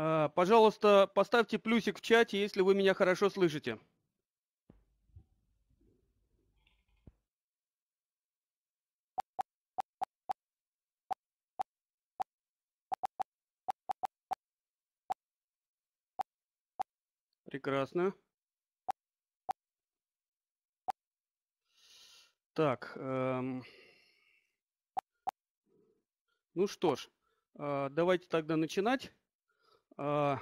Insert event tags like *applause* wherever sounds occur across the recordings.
Э, пожалуйста, поставьте плюсик в чате, если вы меня хорошо слышите. Прекрасно. Так. Эм... Ну что ж, э, давайте тогда начинать. А,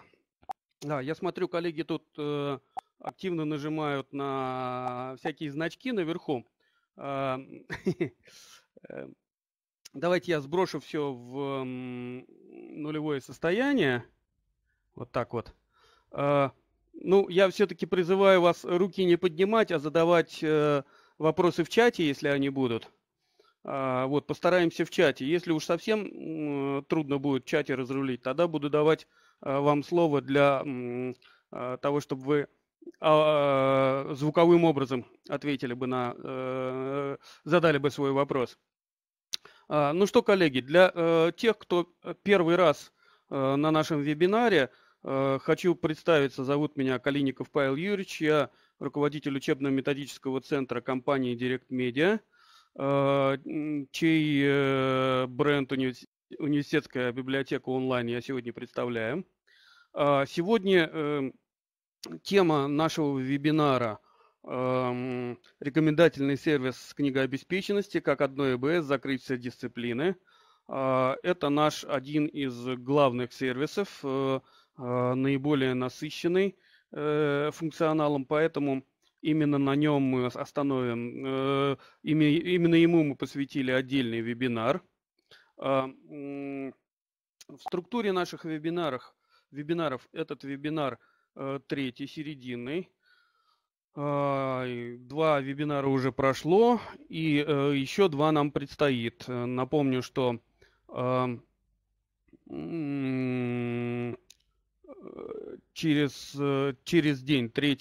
да, я смотрю, коллеги тут э, активно нажимают на всякие значки наверху. А, *laughs* э, давайте я сброшу все в нулевое состояние. Вот так вот. А, ну, я все-таки призываю вас руки не поднимать, а задавать э, вопросы в чате, если они будут. Вот, постараемся в чате. Если уж совсем трудно будет в чате разрулить, тогда буду давать Э, вам слово для э, того, чтобы вы а, звуковым образом ответили бы на, э, задали бы свой вопрос. А, ну что, коллеги, для тех, кто первый раз на нашем вебинаре, хочу представиться. Зовут меня Калиников Павел Юрьевич, я руководитель учебно-методического центра компании Direct Media, чей бренд университет Университетская библиотека онлайн я сегодня представляю. А, сегодня эм, тема нашего вебинара эм, рекомендательный сервис книгообеспеченности как одной ЭБС закрыть все дисциплины. А, это наш один из главных сервисов, э, э, наиболее насыщенный э, функционалом, поэтому именно на нем мы остановим, именно ему мы посвятили отдельный вебинар – а, в структуре наших вебинаров, вебинаров этот вебинар э, третий, серединный. А, два вебинара уже прошло, и э, еще два нам предстоит. Э, напомню, что а, через, через день 3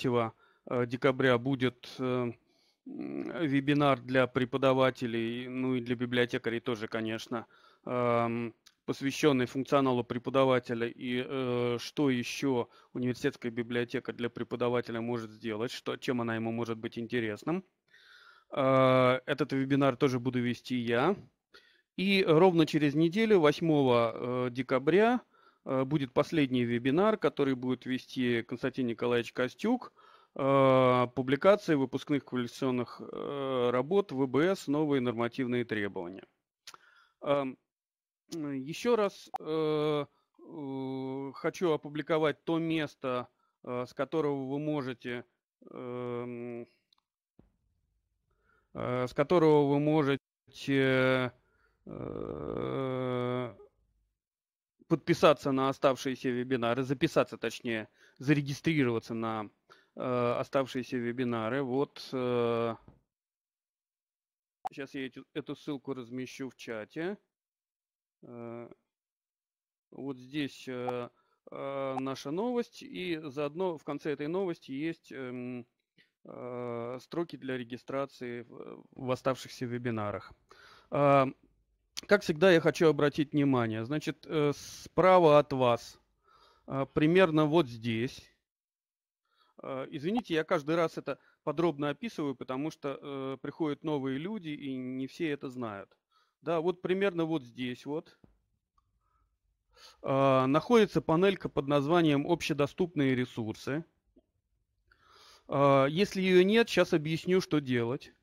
декабря будет вебинар для преподавателей, ну и для библиотекарей тоже, конечно, Эм, посвященный функционалу преподавателя и э, что еще университетская библиотека для преподавателя может сделать, что, чем она ему может быть интересным. Э, этот вебинар тоже буду вести я. И ровно через неделю, 8 э, декабря, э, будет последний вебинар, который будет вести Константин Николаевич Костюк. Э, публикации выпускных квалификационных э, работ ВБС «Новые нормативные требования». Эм, еще раз э, э, хочу опубликовать то место, э, с которого вы можете, э, э, с которого вы можете э, э, подписаться на оставшиеся вебинары, записаться, точнее, зарегистрироваться на э, оставшиеся вебинары. Вот э, сейчас я эту, эту ссылку размещу в чате. Э, вот здесь э, э, наша новость, и заодно в конце этой новости есть эм, строки для регистрации в оставшихся вебинарах. Как всегда, я хочу обратить внимание, значит, справа от вас, примерно вот здесь, Извините, я каждый раз это подробно описываю, потому что приходят новые люди, и не все это знают. Да, вот примерно вот здесь вот э, находится панелька под названием «Общедоступные ресурсы». Э, если ее нет, сейчас объясню, что делать.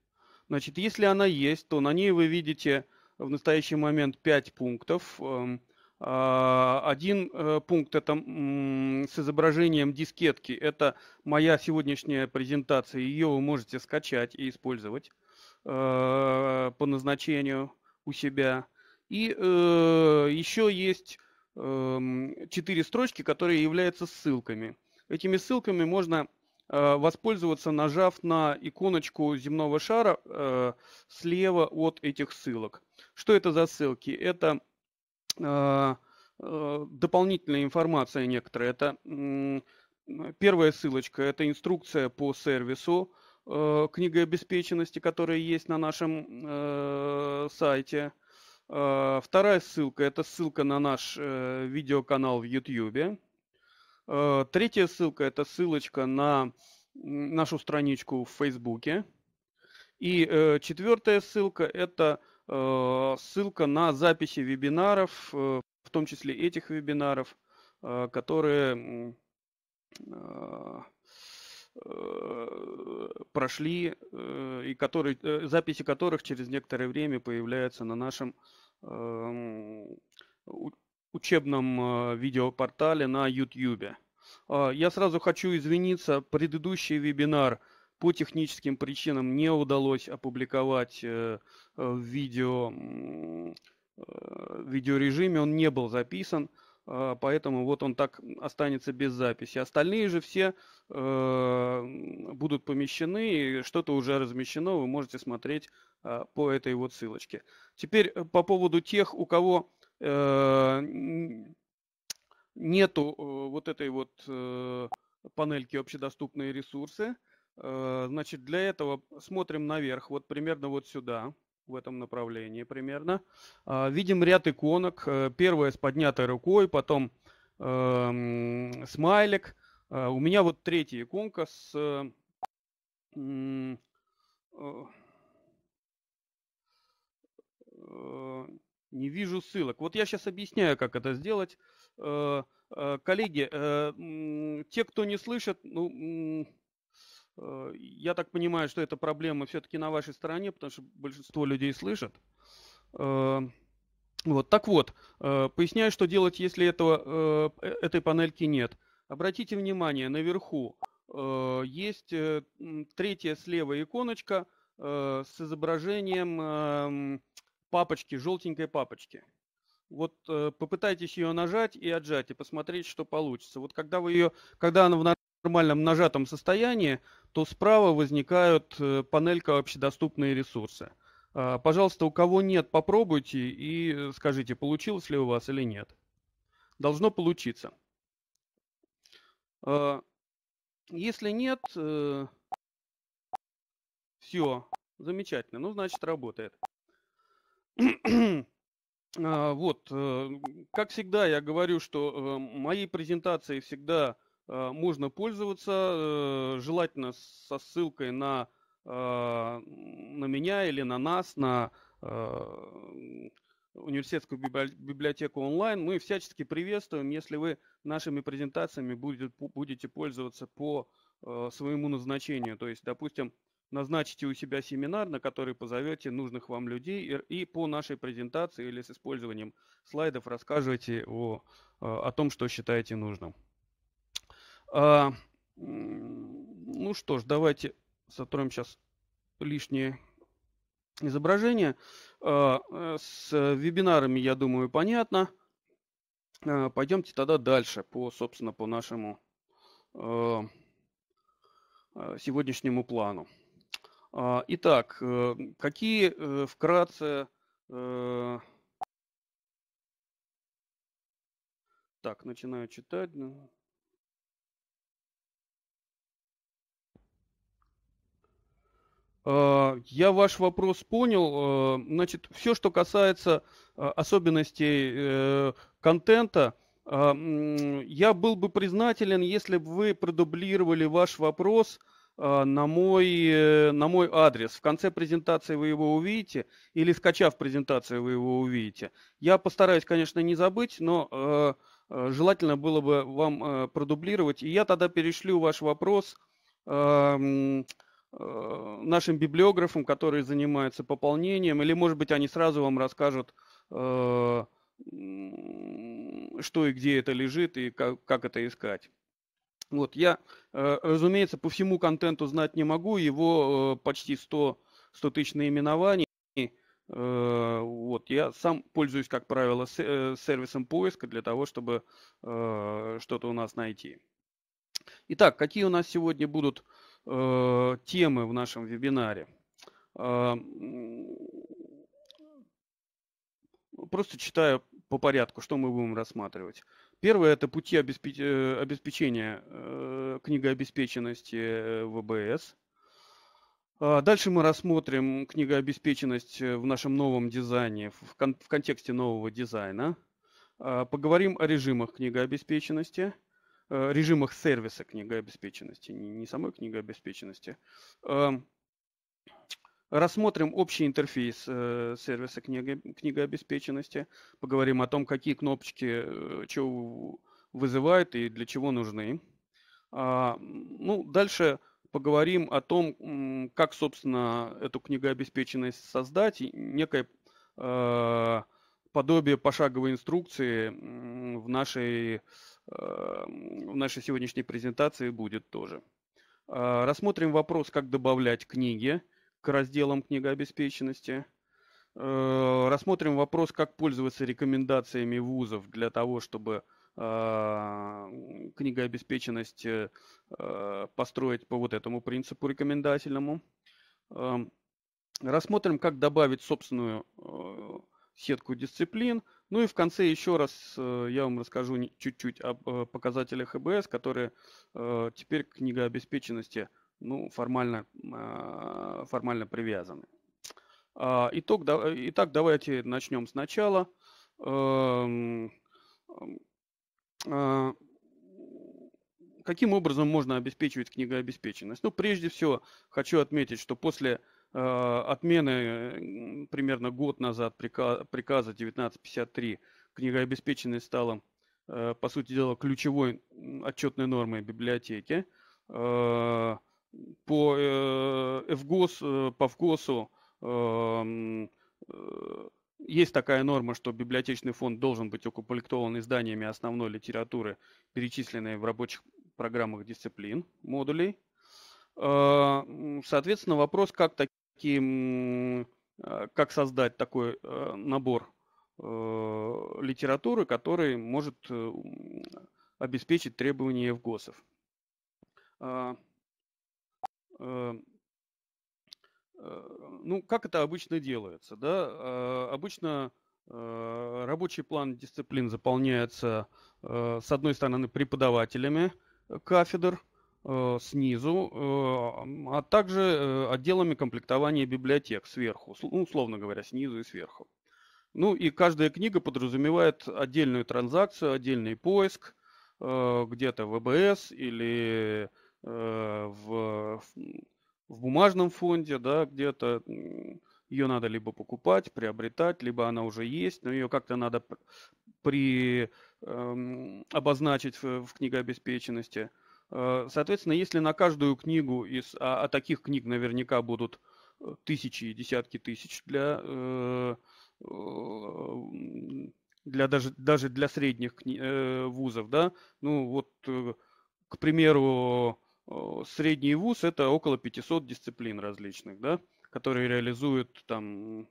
Значит, если она есть, то на ней вы видите в настоящий момент 5 пунктов. Эм, а, один э, пункт это с изображением дискетки. Это моя сегодняшняя презентация. Ее вы можете скачать и использовать э, по назначению у себя. И э, еще есть эм, четыре э, строчки, которые являются ссылками. Этими ссылками можно э, воспользоваться, нажав на иконочку земного шара э, слева от этих ссылок. Что это за ссылки? Это э, э, дополнительная информация некоторая. Это э, первая ссылочка – это инструкция по сервису. Э, книгой обеспеченности, которая есть на нашем э, сайте. Э, вторая ссылка – это ссылка на наш видеоканал в YouTube. Третья ссылка – это ссылочка на нашу страничку в Фейсбуке. И четвертая ссылка – это ссылка на записи вебинаров, в том числе этих вебинаров, которые Э, прошли э, и которые, э, записи которых через некоторое время появляются на нашем эм, учебном видеопортале на YouTube. А, я сразу хочу извиниться, предыдущий вебинар по техническим причинам не удалось опубликовать в видео, в видеорежиме, он не был записан. А, поэтому вот он так останется без записи. Остальные же все э, будут помещены, и что-то уже размещено, вы можете смотреть а, по этой вот ссылочке. Теперь э, по поводу тех, у кого э, нету вот этой вот панельки общедоступные ресурсы, значит для этого смотрим наверх, вот примерно вот сюда в этом направлении примерно. А, видим ряд иконок. Э, первая с поднятой рукой, потом эм, смайлик. Э, у меня вот третья иконка с... Э, не вижу ссылок. Вот я сейчас объясняю, как это сделать. Коллеги, те, кто не слышит, ну, Э, я так понимаю, что эта проблема все-таки на вашей стороне, потому что большинство людей слышат. Э, вот, так вот, э, поясняю, что делать, если этого, этой панельки нет. Обратите внимание, наверху есть третья слева иконочка с изображением эм, папочки, желтенькой папочки. Вот попытайтесь ее нажать и отжать, и посмотреть, что получится. Вот когда вы ее, когда она в нормальном нажатом состоянии, то справа возникают э, панелька «Общедоступные ресурсы». А, пожалуйста, у кого нет, попробуйте и э, скажите, получилось ли у вас или нет. Должно получиться. А, если нет, э, все, замечательно, ну значит работает. А, вот, как всегда я говорю, что мои презентации всегда Э, можно пользоваться, э, желательно со ссылкой на, э, на меня или на нас, на университетскую библиотеку онлайн. Мы всячески приветствуем, если вы нашими презентациями будет, будете пользоваться по своему назначению. То есть, допустим, назначите у себя семинар, на который позовете нужных вам людей, и, по нашей презентации или с использованием слайдов рассказывайте о, о том, что считаете нужным. А, ну что ж, давайте сотроим сейчас лишние изображения. А, э, с вебинарами, я думаю, понятно. А, пойдемте тогда дальше по, собственно, по нашему а, а сегодняшнему плану. А, итак, э, какие э, вкратце... Так, начинаю читать. Ну. А, я ваш вопрос понял. А, значит, все, что касается а, особенностей э, контента, я был бы признателен, если бы вы продублировали ваш вопрос на мой, э, на мой адрес. В конце презентации вы его увидите, или скачав презентацию вы его увидите. Я постараюсь, конечно, не забыть, но желательно было бы вам продублировать. И я тогда перешлю ваш вопрос Э, нашим библиографам, которые занимаются пополнением, или, может быть, они сразу вам расскажут, э, что и где это лежит и как, как это искать. Вот, я, э, разумеется, по всему контенту знать не могу, его почти 100, 100 тысяч наименований. Вот, я сам пользуюсь, как правило, сервисом поиска для того, чтобы что-то у нас найти. Итак, какие у нас сегодня будут э, темы в нашем вебинаре. Э, просто читаю по порядку, что мы будем рассматривать. Первое – это пути обеспеч... Э, обеспечения э, книгообеспеченности ВБС. А, дальше мы рассмотрим книгообеспеченность в нашем новом дизайне, в, кон в контексте нового дизайна. А, поговорим о режимах книгообеспеченности – Э, режимах сервиса книга обеспеченности не самой книга обеспеченности эм, Рассмотрим общий интерфейс э, сервиса книга, обеспеченности поговорим о том, какие кнопочки э, чего вызывают и для чего нужны. А, ну, дальше поговорим о том, как, собственно, эту книгу книгообеспеченность создать, и некое подобие пошаговой инструкции в нашей Эм, в нашей сегодняшней презентации будет тоже. А, рассмотрим вопрос, как добавлять книги к разделам книгообеспеченности. Э, рассмотрим вопрос, как пользоваться рекомендациями вузов для того, чтобы а, книгообеспеченность э, э, построить по вот этому принципу рекомендательному. Эм, рассмотрим, как добавить собственную сетку дисциплин, ну и в конце еще раз э, я вам расскажу чуть-чуть о э, показателях ЭБС, которые э, теперь к книгообеспеченности ну, формально, формально привязаны. А, итог, итак, давайте начнем сначала. Эм, эм, а, каким образом можно обеспечивать книгообеспеченность? Ну, прежде всего, хочу отметить, что после Э, отмены э, примерно год назад приказа 1953 книгообеспеченность стала, э, по сути дела, ключевой отчетной нормой библиотеки. По ФГОС, по ФГОСу есть такая норма, что библиотечный фонд должен быть укомплектован изданиями основной литературы, перечисленной в рабочих программах дисциплин, модулей. Соответственно, вопрос, как такие все-таки э, как создать такой э, набор э, литературы, который может обеспечить требования ЕВГОСов. А, ну, как это обычно делается? Да? Обычно рабочий план дисциплин заполняется, с одной стороны, преподавателями кафедр – Э, снизу, э, а также э, отделами комплектования библиотек сверху, ну, условно говоря, снизу и сверху. Ну и каждая книга подразумевает отдельную транзакцию, отдельный поиск, где-то в ВБС или в, в бумажном фонде, да, где-то ее надо либо покупать, приобретать, либо она уже есть, но ее как-то надо при, эм, обозначить в, в книгообеспеченности. обеспеченности Э, соответственно, если на каждую книгу из, а, а таких книг наверняка будут э, тысячи и десятки тысяч для, э, для даже, даже для средних кни, вузов, да, ну вот, к примеру, средний вуз это около 500 дисциплин различных, да, которые реализуют там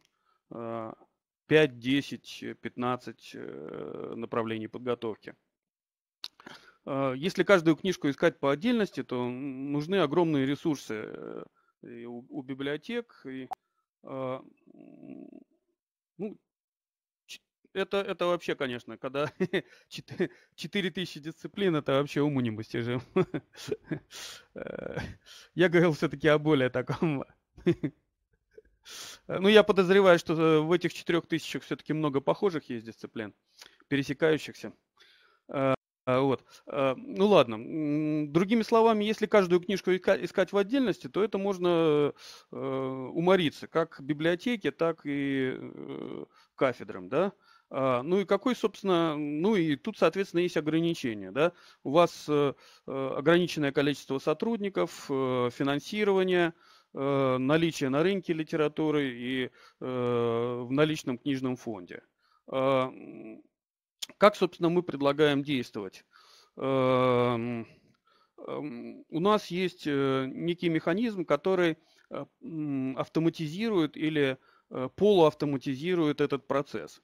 5, 10, 15 направлений подготовки. А, если каждую книжку искать по отдельности, то нужны огромные ресурсы э, и у, у библиотек. И, а, ну, это, это вообще, конечно, когда 4000 *laughs* дисциплин, это вообще уму не постижим. *laughs* Э, я говорил все-таки о более таком. Ну, я подозреваю, что э, в этих 4000 все-таки много похожих есть дисциплин, пересекающихся. А, вот. А, ну ладно. Другими словами, если каждую книжку искать в отдельности, то это можно э, умориться как библиотеке, так и э, кафедрам, да? А, ну и какой, собственно, ну и тут, соответственно, есть ограничения, да? У вас э, ограниченное количество сотрудников, финансирование, наличие на рынке литературы и в наличном книжном фонде как, собственно, мы предлагаем действовать? Эм, эм, у нас есть э, некий механизм, который э, автоматизирует или э, полуавтоматизирует этот процесс,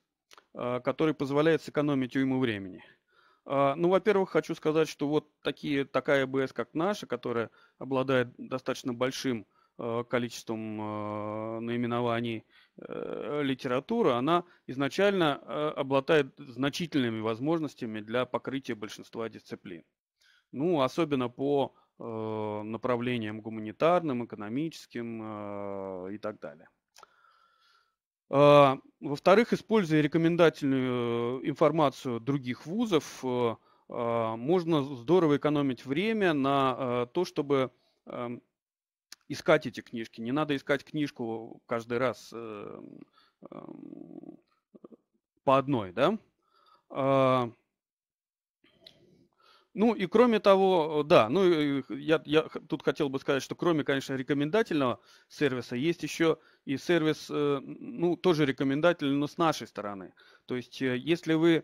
который позволяет сэкономить уйму времени. А, ну, во-первых, хочу сказать, что вот такие, такая БС, как наша, которая обладает достаточно большим количеством наименований Э, литература, она изначально э, обладает значительными возможностями для покрытия большинства дисциплин. Ну, особенно по э, направлениям гуманитарным, экономическим и так далее. А, во-вторых, используя рекомендательную информацию других вузов, а, можно здорово экономить время на то, чтобы эм, искать эти книжки. Не надо искать книжку каждый раз эм, эм, по одной, да. А, ну и кроме того, да, ну я, я тут хотел бы сказать, что кроме, конечно, рекомендательного сервиса, есть еще и сервис, э, ну тоже рекомендательный, но с нашей стороны. То есть э, если вы э,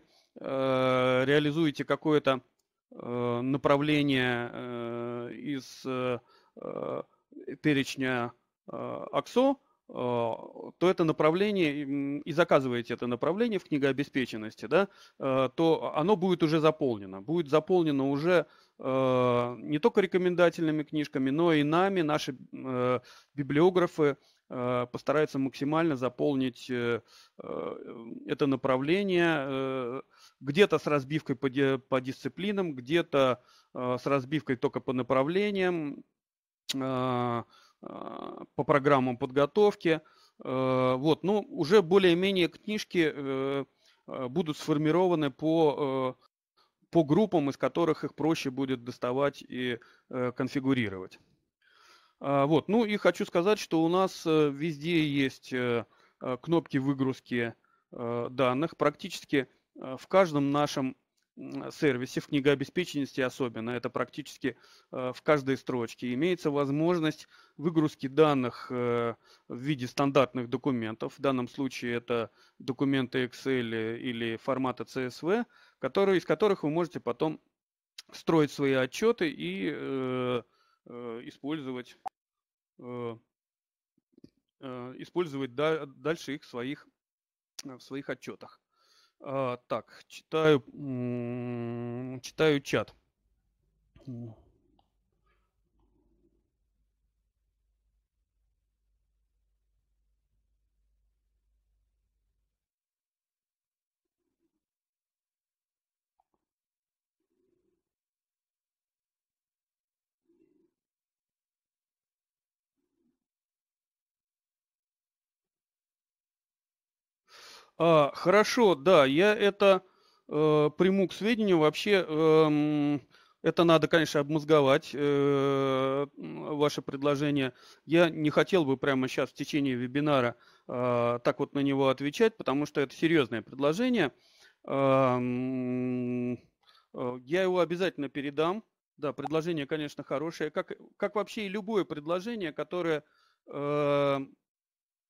реализуете какое-то направление из перечня э, АКСО, э, то это направление, и заказываете это направление в книгообеспеченности, да, э, то оно будет уже заполнено. Будет заполнено уже не только рекомендательными книжками, но и нами, наши библиографы постараются максимально заполнить это направление где-то с разбивкой по дисциплинам, где-то с разбивкой только по направлениям, а, а, по программам подготовки. Э, вот, но ну, уже более-менее книжки э, а, будут сформированы по, э, по группам, из которых их проще будет доставать и конфигурировать. Вот, ну и хочу сказать, что у нас везде есть кнопки выгрузки данных. Практически в каждом нашем сервисе, в книгообеспеченности особенно, это практически э, в каждой строчке, имеется возможность выгрузки данных э, в виде стандартных документов, в данном случае это документы Excel или формата CSV, которые, из которых вы можете потом строить свои отчеты и э, использовать, использовать дальше их в своих, в своих отчетах. А, так, читаю, читаю чат. А, хорошо, да, я это э, приму к сведению. Вообще, э, это надо, конечно, обмозговать, э, ваше предложение. Я не хотел бы прямо сейчас в течение вебинара э, так вот на него отвечать, потому что это серьезное предложение. Э, э, я его обязательно передам. Да, предложение, конечно, хорошее. Как, как вообще и любое предложение, которое э,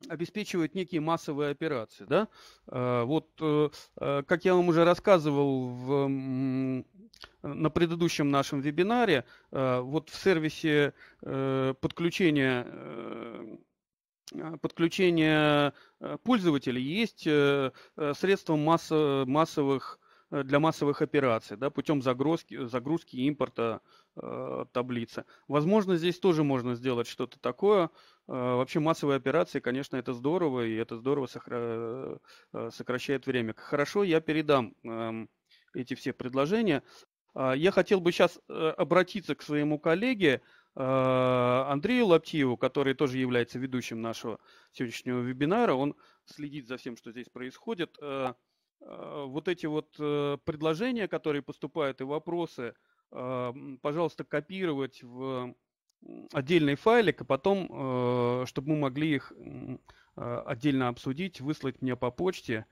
обеспечивает некие массовые операции. Да? Э, вот, э, э, как я вам уже рассказывал в, на предыдущем нашем вебинаре, вот в сервисе подключения подключения пользователей есть средства масса, массовых Э, для массовых операций да, путем загрузки, загрузки импорта э, таблицы. Возможно, здесь тоже можно сделать что-то такое. Э, вообще массовые операции, конечно, это здорово, и это здорово сохра... Э, э, сокращает время. Хорошо, я передам э, эти все предложения. Э, я хотел бы сейчас обратиться к своему коллеге, Андрею Лаптиеву, который тоже является ведущим нашего сегодняшнего вебинара, он следит за всем, что здесь происходит. А, вот эти вот э, предложения, которые поступают, и вопросы, а, пожалуйста, копировать в отдельный файлик, а потом, э, чтобы мы могли их а, отдельно обсудить, выслать мне по почте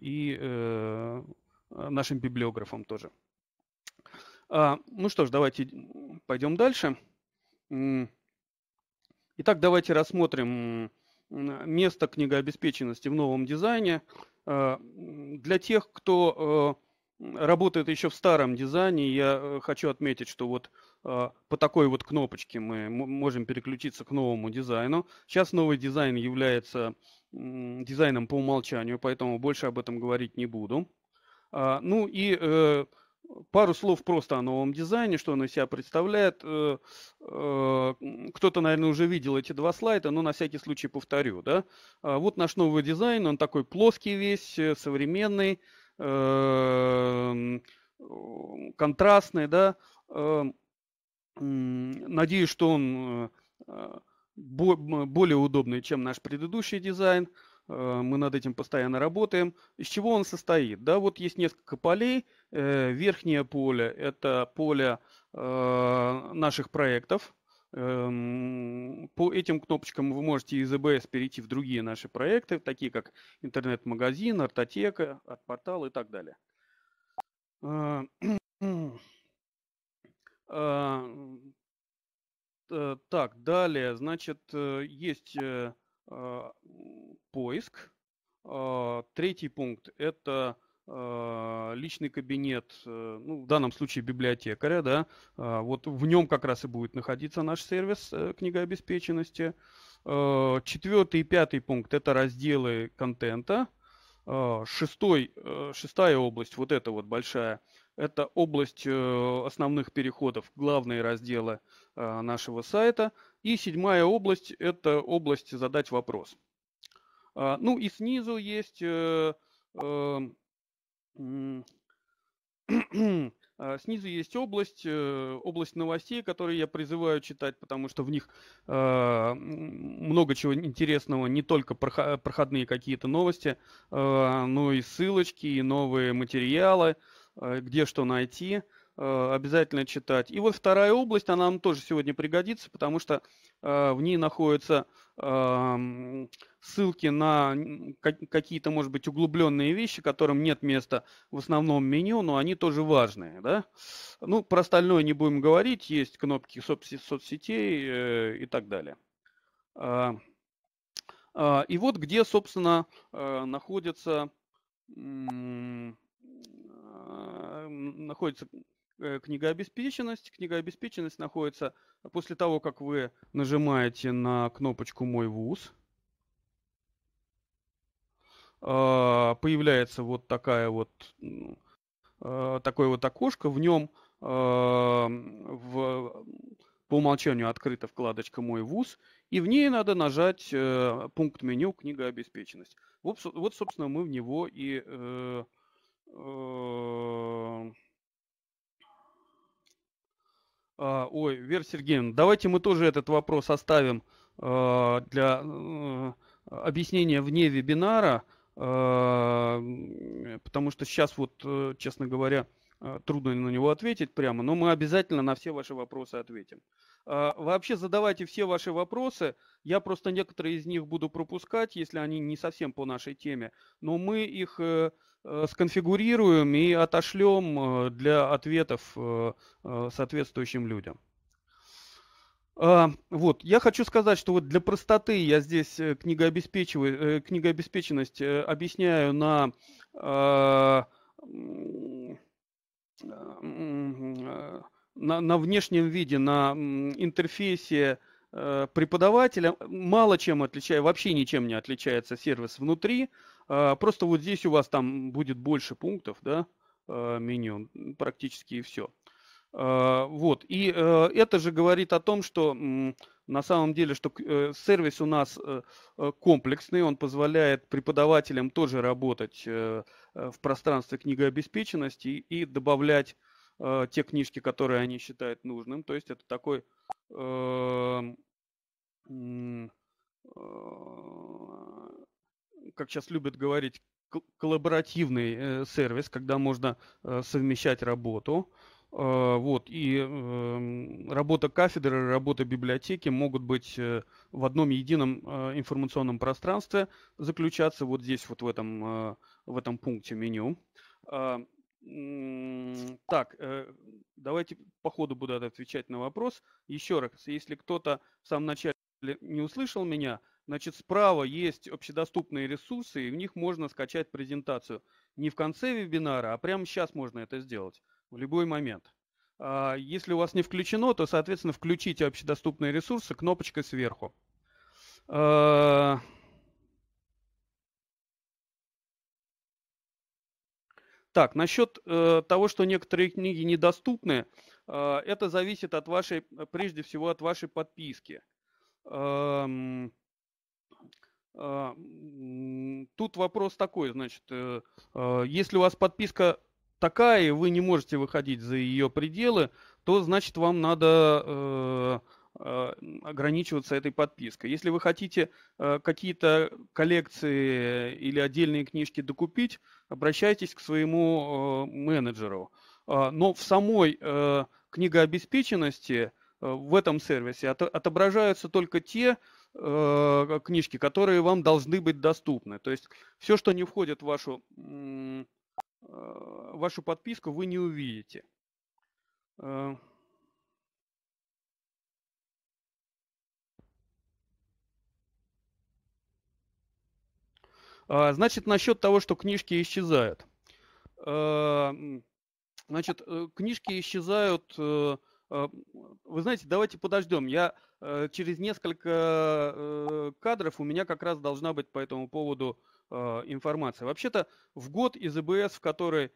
и э, нашим библиографам тоже. Ну что ж, давайте пойдем дальше. Итак, давайте рассмотрим место книгообеспеченности в новом дизайне. Э, для тех, кто э, работает еще в старом дизайне, я э, хочу отметить, что вот по такой вот кнопочке мы можем переключиться к новому дизайну. Сейчас новый дизайн является дизайном по умолчанию, поэтому больше об этом говорить не буду. А, ну и Пару слов просто о новом дизайне, что он из себя представляет. Э, э, кто-то, наверное, уже видел эти два слайда, но на всякий случай повторю. Да? А, вот наш новый дизайн, он такой плоский весь, э, современный, эм, контрастный. Да? Эм, надеюсь, что он более удобный, чем наш предыдущий дизайн. Э, мы над этим постоянно работаем. Из чего он состоит? Да, вот есть несколько полей. Э, верхнее поле – это поле э, наших проектов. Эм, по этим кнопочкам вы можете из ЭБС перейти в другие наши проекты, такие как интернет-магазин, ортотека, портал и так далее. *clears throat* Так, далее, значит, есть а, поиск. А, третий пункт – это а, личный кабинет, э, ну, в данном случае библиотекаря, да, вот в нем как раз и будет находиться наш сервис э, книга обеспеченности. Четвертый и пятый пункт – это разделы контента. Шестой, э, шестая область, вот эта вот большая, это область основных переходов, главные разделы нашего сайта – и седьмая область – это область «Задать вопрос». А, ну и снизу есть э, эм, *clears throat* Снизу есть область, э, область новостей, которые я призываю читать, потому что в них э, много чего интересного, не только проходные какие-то новости, но и ссылочки, и новые материалы, где что найти – Э, обязательно читать. И вот вторая область, она нам тоже сегодня пригодится, потому что э, в ней находятся э, ссылки на какие-то, может быть, углубленные вещи, которым нет места в основном меню, но они тоже важные. Да? Ну, про остальное не будем говорить, есть кнопки соцсетей э, и так далее. Э, э, и вот где, собственно, находится находится Э, книгообеспеченность. Книгообеспеченность находится после того, как вы нажимаете на кнопочку «Мой вуз». А, появляется вот такая вот ну, а, такое вот окошко, в нем а, в, по умолчанию открыта вкладочка «Мой вуз», и в ней надо нажать э, пункт меню «Книга обеспеченность». Вот, вот собственно, мы в него и э, а, ой, Вера Сергеевна, давайте мы тоже этот вопрос оставим а, для э, объяснения вне вебинара, а, потому что сейчас вот, э, честно говоря, э, трудно на него ответить прямо, но мы обязательно на все ваши вопросы ответим. Вообще задавайте все ваши вопросы, я просто некоторые из них буду пропускать, если они не совсем по нашей теме, но мы их Э, сконфигурируем и отошлем э, для ответов э, соответствующим людям. А, вот, я хочу сказать, что вот для простоты я здесь книгообеспечиваю, книгообеспеченность объясняю на на, на внешнем виде, на интерфейсе преподавателя мало чем отличается, вообще ничем не отличается сервис внутри. А, просто вот здесь у вас там будет больше пунктов, да, а, меню, практически и все. А, вот, и э, это же говорит о том, что на самом деле, что э, сервис у нас э, комплексный, он позволяет преподавателям тоже работать в пространстве книгообеспеченности и добавлять те книжки, которые они считают нужным. То есть это такой Э, как сейчас любят говорить, коллаборативный э, сервис, когда можно э, совмещать работу. Вот, и эм, работа кафедры, работа библиотеки могут быть в одном едином информационном пространстве, заключаться вот здесь, вот в этом, в этом пункте меню. Так, давайте по ходу буду отвечать на вопрос. Еще раз, если кто-то в самом начале не услышал меня, Значит, справа есть общедоступные ресурсы, и в них можно скачать презентацию. Не в конце вебинара, а прямо сейчас можно это сделать, в любой момент. А, если у вас не включено, то, соответственно, включите общедоступные ресурсы кнопочкой сверху. А, так, насчет э, того, что некоторые книги недоступны, а, это зависит от вашей, прежде всего, от вашей подписки. А, тут вопрос такой, значит, э, а, если у вас подписка такая, и вы не можете выходить за ее пределы, то значит вам надо э, а, ограничиваться этой подпиской. Если вы хотите э, какие-то коллекции или отдельные книжки докупить, обращайтесь к своему менеджеру. Но в самой книгообеспеченности в этом сервисе отображаются только те Э, книжки, которые вам должны быть доступны. То есть все, что не входит в вашу, э, вашу подписку, вы не увидите. Э, а, Значит, насчет того, что книжки исчезают. Э, значит, э, книжки исчезают Э, вы знаете, давайте подождем. Я э, через несколько э, кадров у меня как раз должна быть по этому поводу информация. Вообще-то в год из ИБС, в который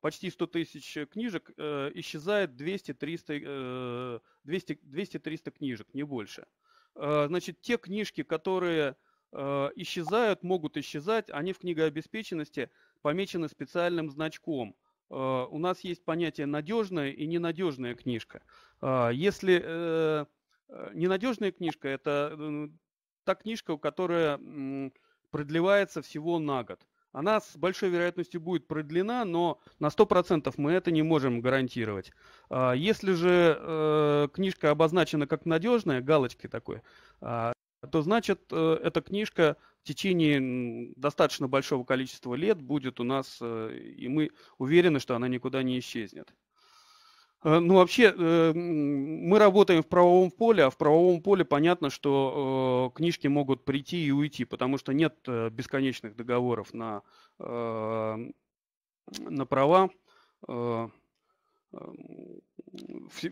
почти 100 тысяч книжек, исчезает 200-300 200-300 книжек, не больше. Значит, те книжки, которые исчезают, могут исчезать, они в книгообеспеченности помечены специальным значком – Э, у нас есть понятие надежная и ненадежная книжка. А, если э, э, ненадежная книжка, это та книжка, которая продлевается всего на год. Она с большой вероятностью будет продлена, но на 100% мы это не можем гарантировать. А, если же книжка обозначена как надежная, галочкой такой, а, то значит эта книжка течение достаточно большого количества лет будет у нас, э, и мы уверены, что она никуда не исчезнет. Э, ну, вообще, э, мы работаем в правовом поле, а в правовом поле понятно, что книжки могут прийти и уйти, потому что нет бесконечных договоров на, на права все,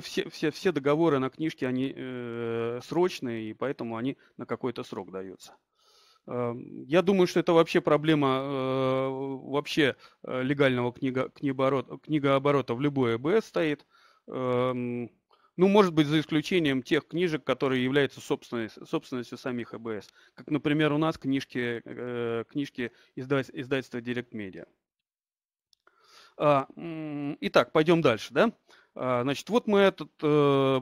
все, все, все, договоры на книжке, они э, срочные, и поэтому они на какой-то срок даются. Э, я думаю, что это вообще проблема э, вообще э, легального книга, книгооборота, книгооборота в любой ЭБС стоит. Э, ну, может быть, за исключением тех книжек, которые являются собственностью, самих ЭБС. Как, например, у нас книжки, э, книжки издательства Direct Media. А, итак, пойдем дальше, да? А, значит, вот мы этот э,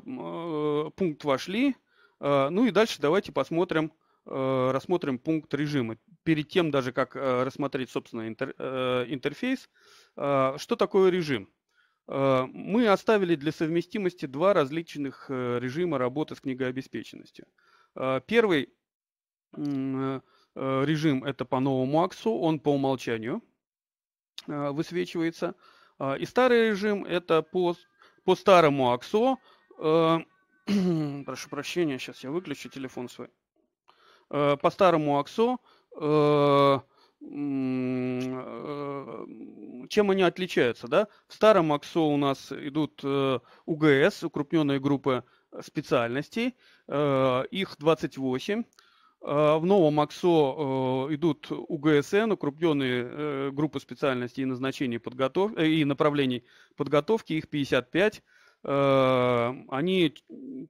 э, пункт вошли. А, ну и дальше давайте посмотрим, э, рассмотрим пункт режима. Перед тем даже, как рассмотреть, собственно, интер, интерфейс, что такое режим? Мы оставили для совместимости два различных режима работы с книгообеспеченностью. Первый режим – это по новому аксу, он по умолчанию. Э, высвечивается. А, и старый режим это по, по старому аксо. Э, *clears throat* прошу прощения, сейчас я выключу телефон свой. Э, по старому аксо чем они отличаются, да? В старом АКСО у нас идут УГС, укрупненные группы специальностей, их 28, а, в новом АКСО э, идут УГСН, укрупненные э, группы специальностей и назначений подготов... Э, и направлений подготовки, их 55. Они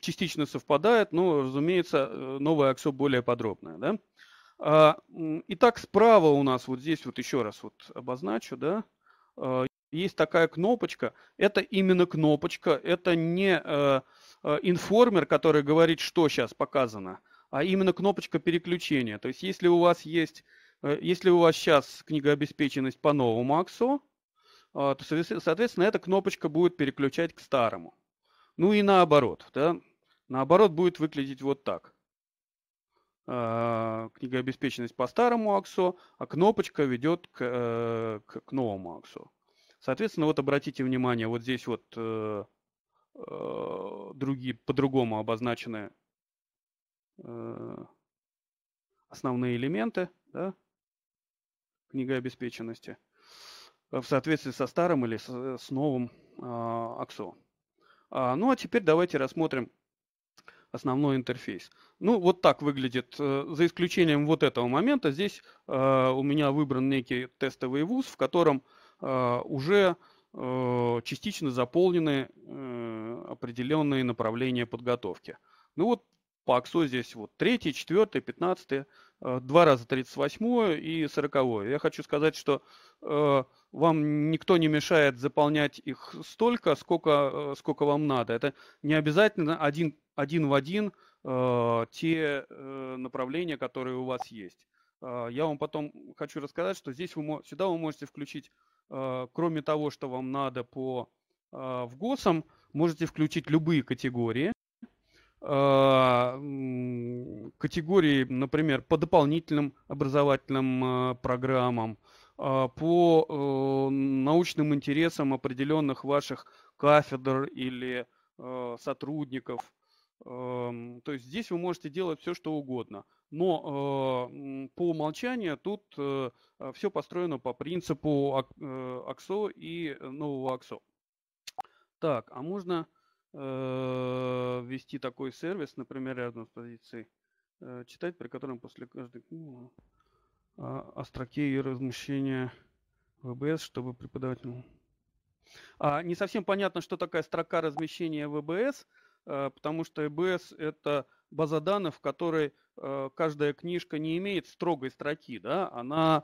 частично совпадают, но, разумеется, новое АКСО более подробное. Да? А, итак, справа у нас вот здесь вот еще раз вот обозначу, да, есть такая кнопочка. Это именно кнопочка, это не информер, который говорит, что сейчас показано – а именно кнопочка переключения. То есть если у вас есть, э, если у вас сейчас книга обеспеченность по новому аксу, а, то, соответственно, эта кнопочка будет переключать к старому. Ну и наоборот. Да? Наоборот будет выглядеть вот так. А, книга обеспеченность по старому аксу, а кнопочка ведет к, э, к, к новому аксу. Соответственно, вот обратите внимание, вот здесь вот э, другие по-другому обозначенные Э, основные элементы да, книга обеспеченности э, в соответствии со старым или с, новым а, аксо. А, ну а теперь давайте рассмотрим основной интерфейс. Ну, вот так выглядит, э, за исключением вот этого момента. Здесь у меня выбран некий тестовый вуз, в котором уже частично заполнены определенные направления подготовки. Ну вот по АКСО здесь вот 3, 4, 15, два раза 38 и 40. Я хочу сказать, что э, вам никто не мешает заполнять их столько, сколько, э, сколько вам надо. Это не обязательно один, один в один э, те направления, которые у вас есть. я вам потом хочу рассказать, что здесь вы, сюда вы можете включить, кроме того, что вам надо по в госам можете включить любые категории а, категории, например, по дополнительным образовательным а, программам, а, по э, научным интересам определенных ваших кафедр или э, сотрудников. Эм, то есть здесь вы можете делать все, что угодно. Но э, по умолчанию тут все построено по принципу АКСО и нового АКСО. Так, а можно ввести э, такой сервис, например, рядом с позицией э, читать, при котором после каждой книги ну, а, остроки и размещения ВБС, чтобы преподаватель... А, не совсем понятно, что такая строка размещения ВБС, э, потому что ВБС – это база данных, в которой каждая книжка не имеет строгой строки, да, она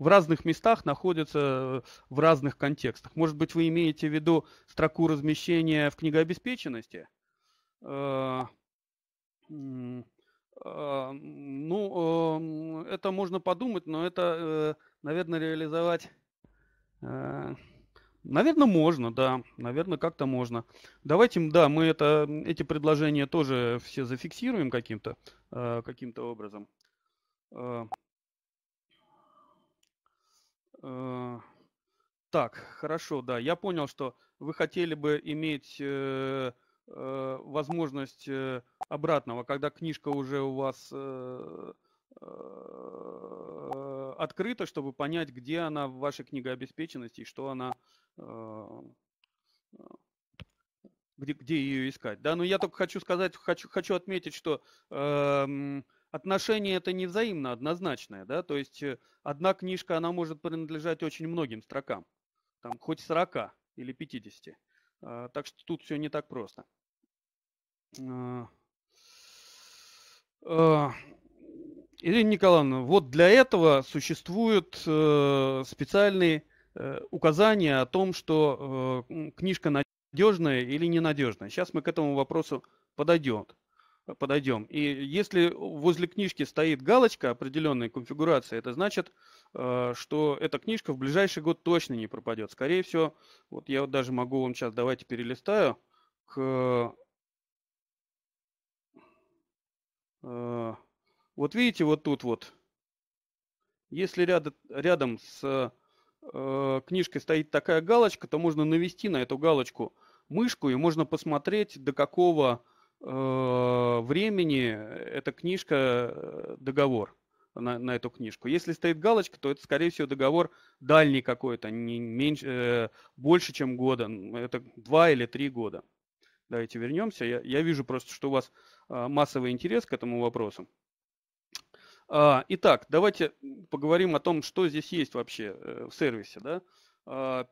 в разных местах находятся э, в разных контекстах. Может быть, вы имеете в виду строку размещения в книгообеспеченности? Э, э, ну, это можно подумать, но это, наверное, реализовать... Наверное, можно, да. Наверное, как-то можно. Давайте, да, мы это, эти предложения тоже все зафиксируем каким-то каким то образом. Э, так, хорошо, да. Я понял, что вы хотели бы иметь э, э, возможность обратного, когда книжка уже у вас открыта, чтобы понять, где она в вашей книгообеспеченности и что она где, где ее искать. Да, но я только хочу сказать, хочу, хочу отметить, что э, отношение это не взаимно однозначное, да, то есть э, одна книжка, она может принадлежать очень многим строкам, там хоть 40 или 50, а, так что тут все не так просто. А, а, Ирина Николаевна, вот для этого существуют э, специальные э, указания о том, что книжка надежная или ненадежная. Сейчас мы к этому вопросу подойдем. Э, подойдем. И если возле книжки стоит галочка определенной конфигурации, это значит, э, что эта книжка в ближайший год точно не пропадет. Скорее всего, вот я вот даже могу вам сейчас, давайте перелистаю, к... Э, вот видите, вот тут вот, если рядом, рядом с книжкой стоит такая галочка, то можно навести на эту галочку мышку и можно посмотреть, до какого Э, времени эта книжка э, договор на, на эту книжку. Если стоит галочка, то это, скорее всего, договор дальний какой-то, не меньше, э, больше, чем года. Это два или три года. Давайте вернемся. Я, я вижу просто, что у вас э, массовый интерес к этому вопросу. А, итак, давайте поговорим о том, что здесь есть вообще э, в сервисе. Да? А,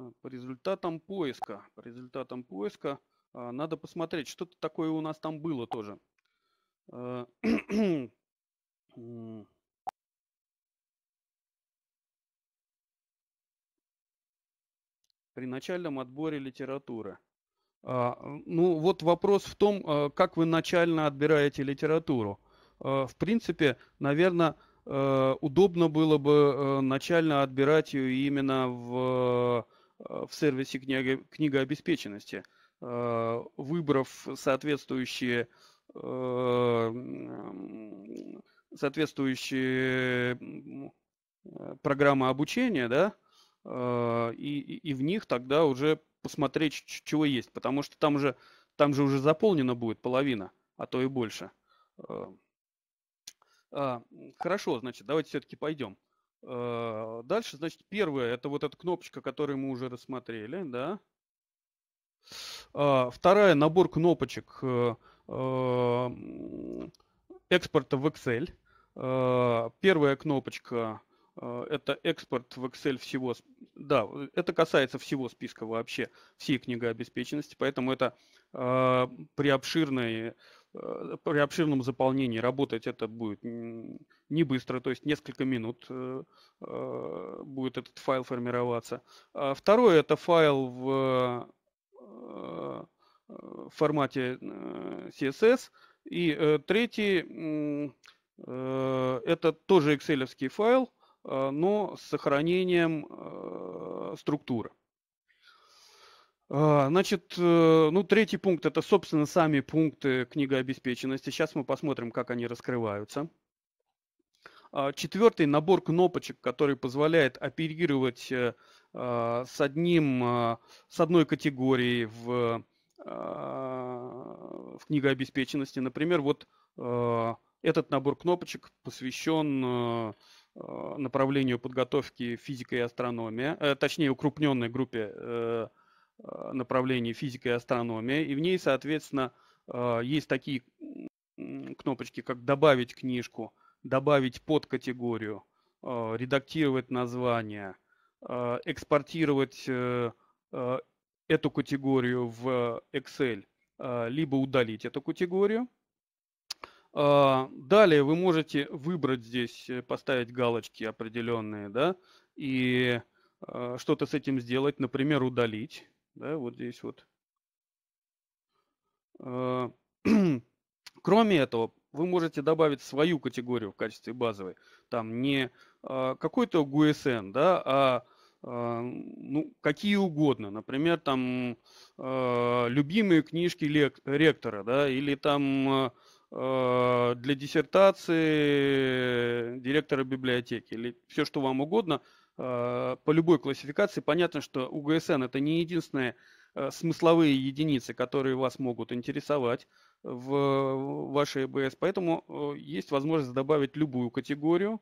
Э, по результатам поиска. По результатам поиска э, надо посмотреть, что-то такое у нас там было тоже. Э, *clears throat* при начальном отборе литературы. А, ну вот вопрос в том, как вы начально отбираете литературу. В принципе, наверное, удобно было бы начально отбирать ее именно в Э, в сервисе книга, книга обеспеченности, э, выбрав соответствующие э, соответствующие программы обучения, да, и, и в них тогда уже посмотреть, чего есть, потому что там же, там же уже заполнена будет половина, а то и больше. А, хорошо, значит, давайте все-таки пойдем. Э, дальше, значит, первое, это вот эта кнопочка, которую мы уже рассмотрели, да. А, вторая, набор кнопочек э, эм, экспорта в Excel. Э, первая кнопочка это экспорт в Excel всего, да, это касается всего списка вообще, всей книгообеспеченности, поэтому это э, приобширный Э, при обширном заполнении работать это будет не быстро, то есть несколько минут э, э, будет этот файл формироваться. А Второе, это файл в формате CSS. И третий, это тоже Excel файл, но с сохранением структуры. А, значит, э, ну, третий пункт – это, собственно, сами пункты книга обеспеченности. Сейчас мы посмотрим, как они раскрываются. А, четвертый – набор кнопочек, который позволяет оперировать э, а, с, одним, с одной категорией в, в книгообеспеченности. Например, вот этот набор кнопочек посвящен направлению подготовки физика и астрономия, э, точнее, укрупненной группе Э, направлении физика и астрономия, и в ней, соответственно, э, есть такие кнопочки, как «Добавить книжку», «Добавить под категорию, э, «Редактировать название», «Экспортировать эту категорию в Excel», либо «Удалить эту категорию». А, далее вы можете выбрать здесь, поставить галочки определенные, да, и что-то с этим сделать, например, удалить да, вот здесь вот. А, *clears throat* кроме этого, вы можете добавить свою категорию в качестве базовой. Там не а, какой-то GUSN, да, а, а ну, какие угодно. Например, там любимые книжки ректора, да, или там для диссертации директора библиотеки, или все, что вам угодно – Э, по любой классификации. Понятно, что УГСН это не единственные э, смысловые единицы, которые вас могут интересовать в вашей ЭБС. Поэтому э, есть возможность добавить любую категорию.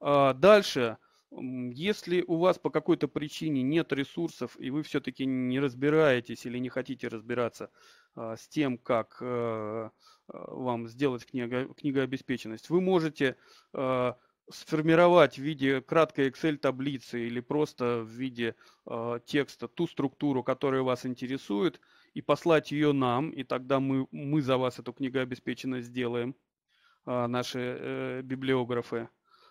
А дальше, если у вас по какой-то причине нет ресурсов, и вы все-таки не разбираетесь или не хотите разбираться с тем, как вам сделать книгообеспеченность, вы можете сформировать в виде краткой Excel-таблицы или просто в виде э, текста ту структуру, которая вас интересует, и послать ее нам, и тогда мы, мы за вас эту книгу обеспеченно сделаем, э, наши э, библиографы.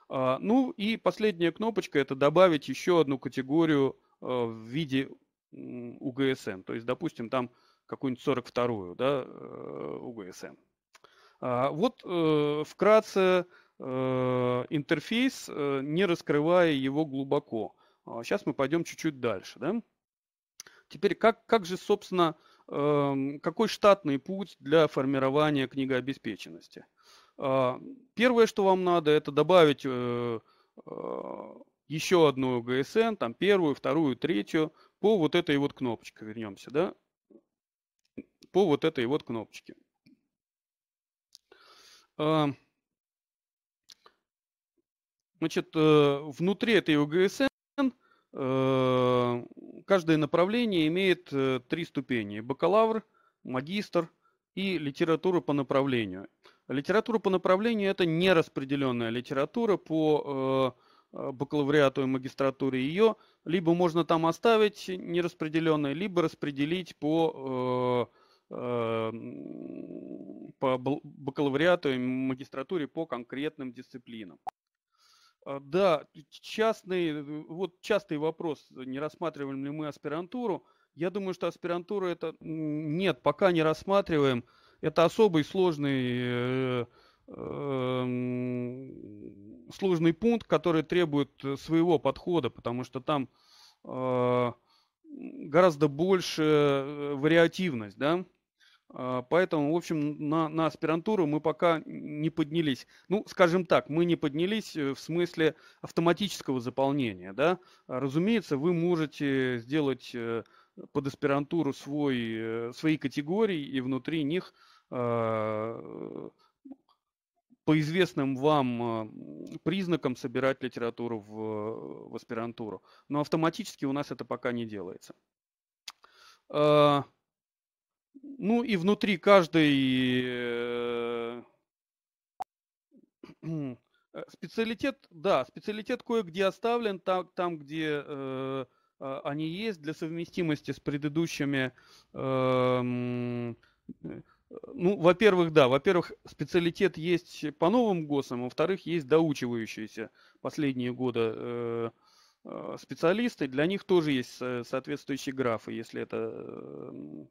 Э, ну и последняя кнопочка – это добавить еще одну категорию э, в виде э, УГСН, то есть, допустим, там какую-нибудь 42-ю да, э, УГСН. Э, вот э, вкратце Э, интерфейс, э, не раскрывая его глубоко. Сейчас а, мы пойдем чуть-чуть дальше. Да? Теперь как, как же, собственно, эм, какой штатный путь для формирования книгообеспеченности? А, первое, что вам надо, это добавить э, еще одну GSN, там первую, вторую, третью, по вот этой вот кнопочке вернемся, да? По вот этой вот кнопочке. Эм, Значит, э, внутри этой УГСН э, каждое направление имеет э, три ступени. Бакалавр, магистр и литература по направлению. Литература по направлению – это нераспределенная литература по бакалавриату и магистратуре ее. Либо можно там оставить нераспределенной, либо распределить по по бакалавриату и магистратуре по конкретным дисциплинам. А, да, частный, э, э, вот частый вопрос, не рассматриваем ли мы аспирантуру. Я думаю, что аспирантура это нет, пока не рассматриваем. Это особый сложный, э, э, сложный пункт, который требует э, своего подхода, потому что там э, гораздо больше вариативность, да. А, поэтому, в общем, на, на аспирантуру мы пока не поднялись. Ну, скажем так, мы не поднялись э, в смысле автоматического заполнения. Да? А, разумеется, вы можете сделать э, под аспирантуру свой, э, свои категории и внутри них а, по известным вам признакам собирать литературу в, в аспирантуру. Но автоматически у нас это пока не делается. Ну и внутри каждой э, *clears throat* э, специалитет, да, специалитет кое-где оставлен, там, там где э, а, они есть для совместимости с предыдущими. Эм, э, ну, во-первых, да, во-первых, специалитет есть по новым ГОСам, во-вторых, есть доучивающиеся последние годы э, э специалисты, для них тоже есть соответствующие графы, если это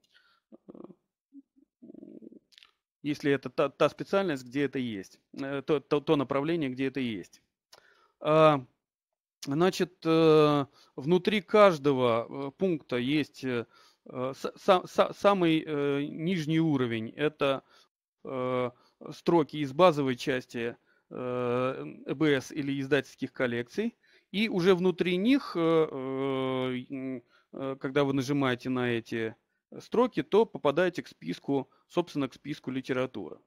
если это та, та специальность, где это есть, э, то, то, то направление, где это есть. А, значит, э, внутри каждого э, пункта есть самый нижний уровень. Это строки из базовой части ЭБС или издательских коллекций. И уже внутри них, когда вы нажимаете на эти строки, то попадаете к списку, собственно, к списку литературы.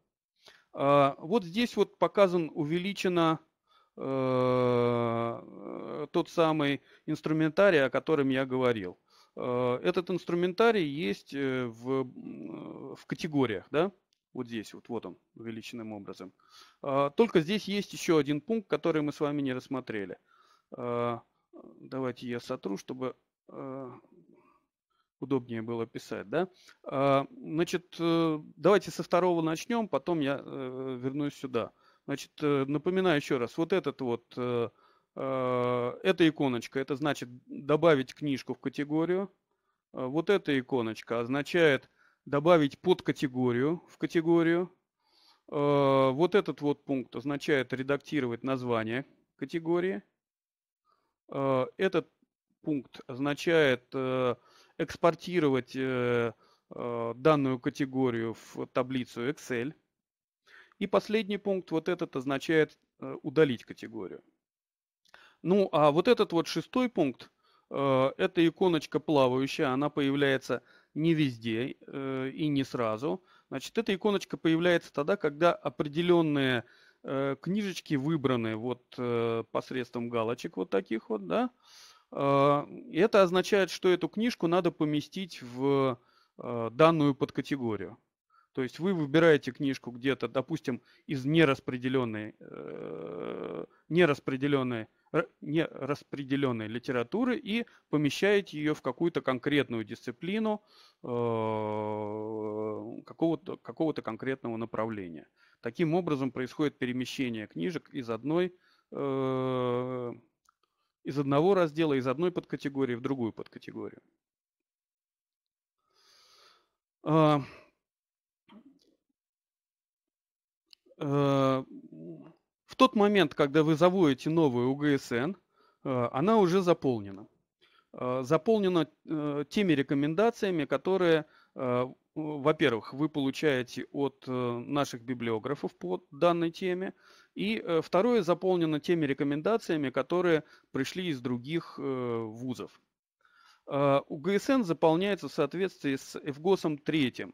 А, вот здесь вот показан увеличено э, тот самый инструментарий, о котором я говорил. Э, этот инструментарий есть э, в, в категориях, да? Вот здесь, вот, вот он, увеличенным образом. А, только здесь есть еще один пункт, который мы с вами не рассмотрели. А, давайте я сотру, чтобы удобнее было писать, да. А, значит, э, давайте со второго начнем, потом я э, вернусь сюда. Значит, э, напоминаю еще раз, вот этот вот, эта иконочка, это значит добавить книжку в категорию. А, вот эта иконочка означает добавить подкатегорию в категорию. А, вот этот вот пункт означает редактировать название категории. Этот пункт означает экспортировать э, э, данную категорию в таблицу Excel. И последний пункт, вот этот означает э, удалить категорию. Ну, а вот этот вот шестой пункт, эта иконочка плавающая, она появляется не везде и не сразу. Значит, эта иконочка появляется тогда, когда определенные книжечки выбраны вот посредством галочек вот таких вот, да, а, это означает, что эту книжку надо поместить в а, данную подкатегорию. То есть вы выбираете книжку где-то, допустим, из нераспределенной, э, нераспределенной, нераспределенной литературы и помещаете ее в какую-то конкретную дисциплину э, какого-то какого конкретного направления. Таким образом происходит перемещение книжек из одной э, из одного раздела, из одной подкатегории в другую подкатегорию. А, а, в тот момент, когда вы заводите новую УГСН, а, она уже заполнена. Заполнена э, теми рекомендациями, которые во-первых, вы получаете от э, наших библиографов по данной теме, и э, второе заполнено теми рекомендациями, которые пришли из других э, вузов. У ГСН заполняется в соответствии с ФГОСом третьим,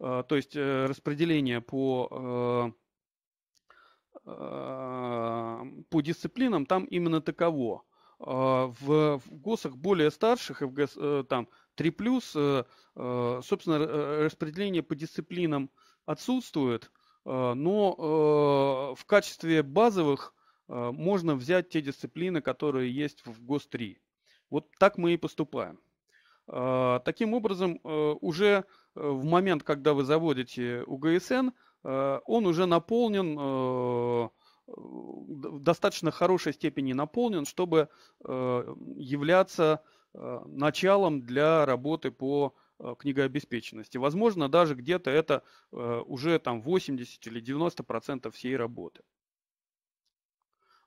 то есть распределение по, по дисциплинам там именно таково в, ГОСах более старших, и там 3 плюс, э, э, собственно, э, распределение по дисциплинам отсутствует, но в качестве базовых можно взять те дисциплины, которые есть в ГОС-3. Вот так мы и поступаем. Таким образом, уже в момент, когда вы заводите УГСН, он уже наполнен в достаточно хорошей степени наполнен, чтобы являться Э, началом для работы по э, книгообеспеченности. Возможно, даже где-то это э, уже там 80 или 90 процентов всей работы.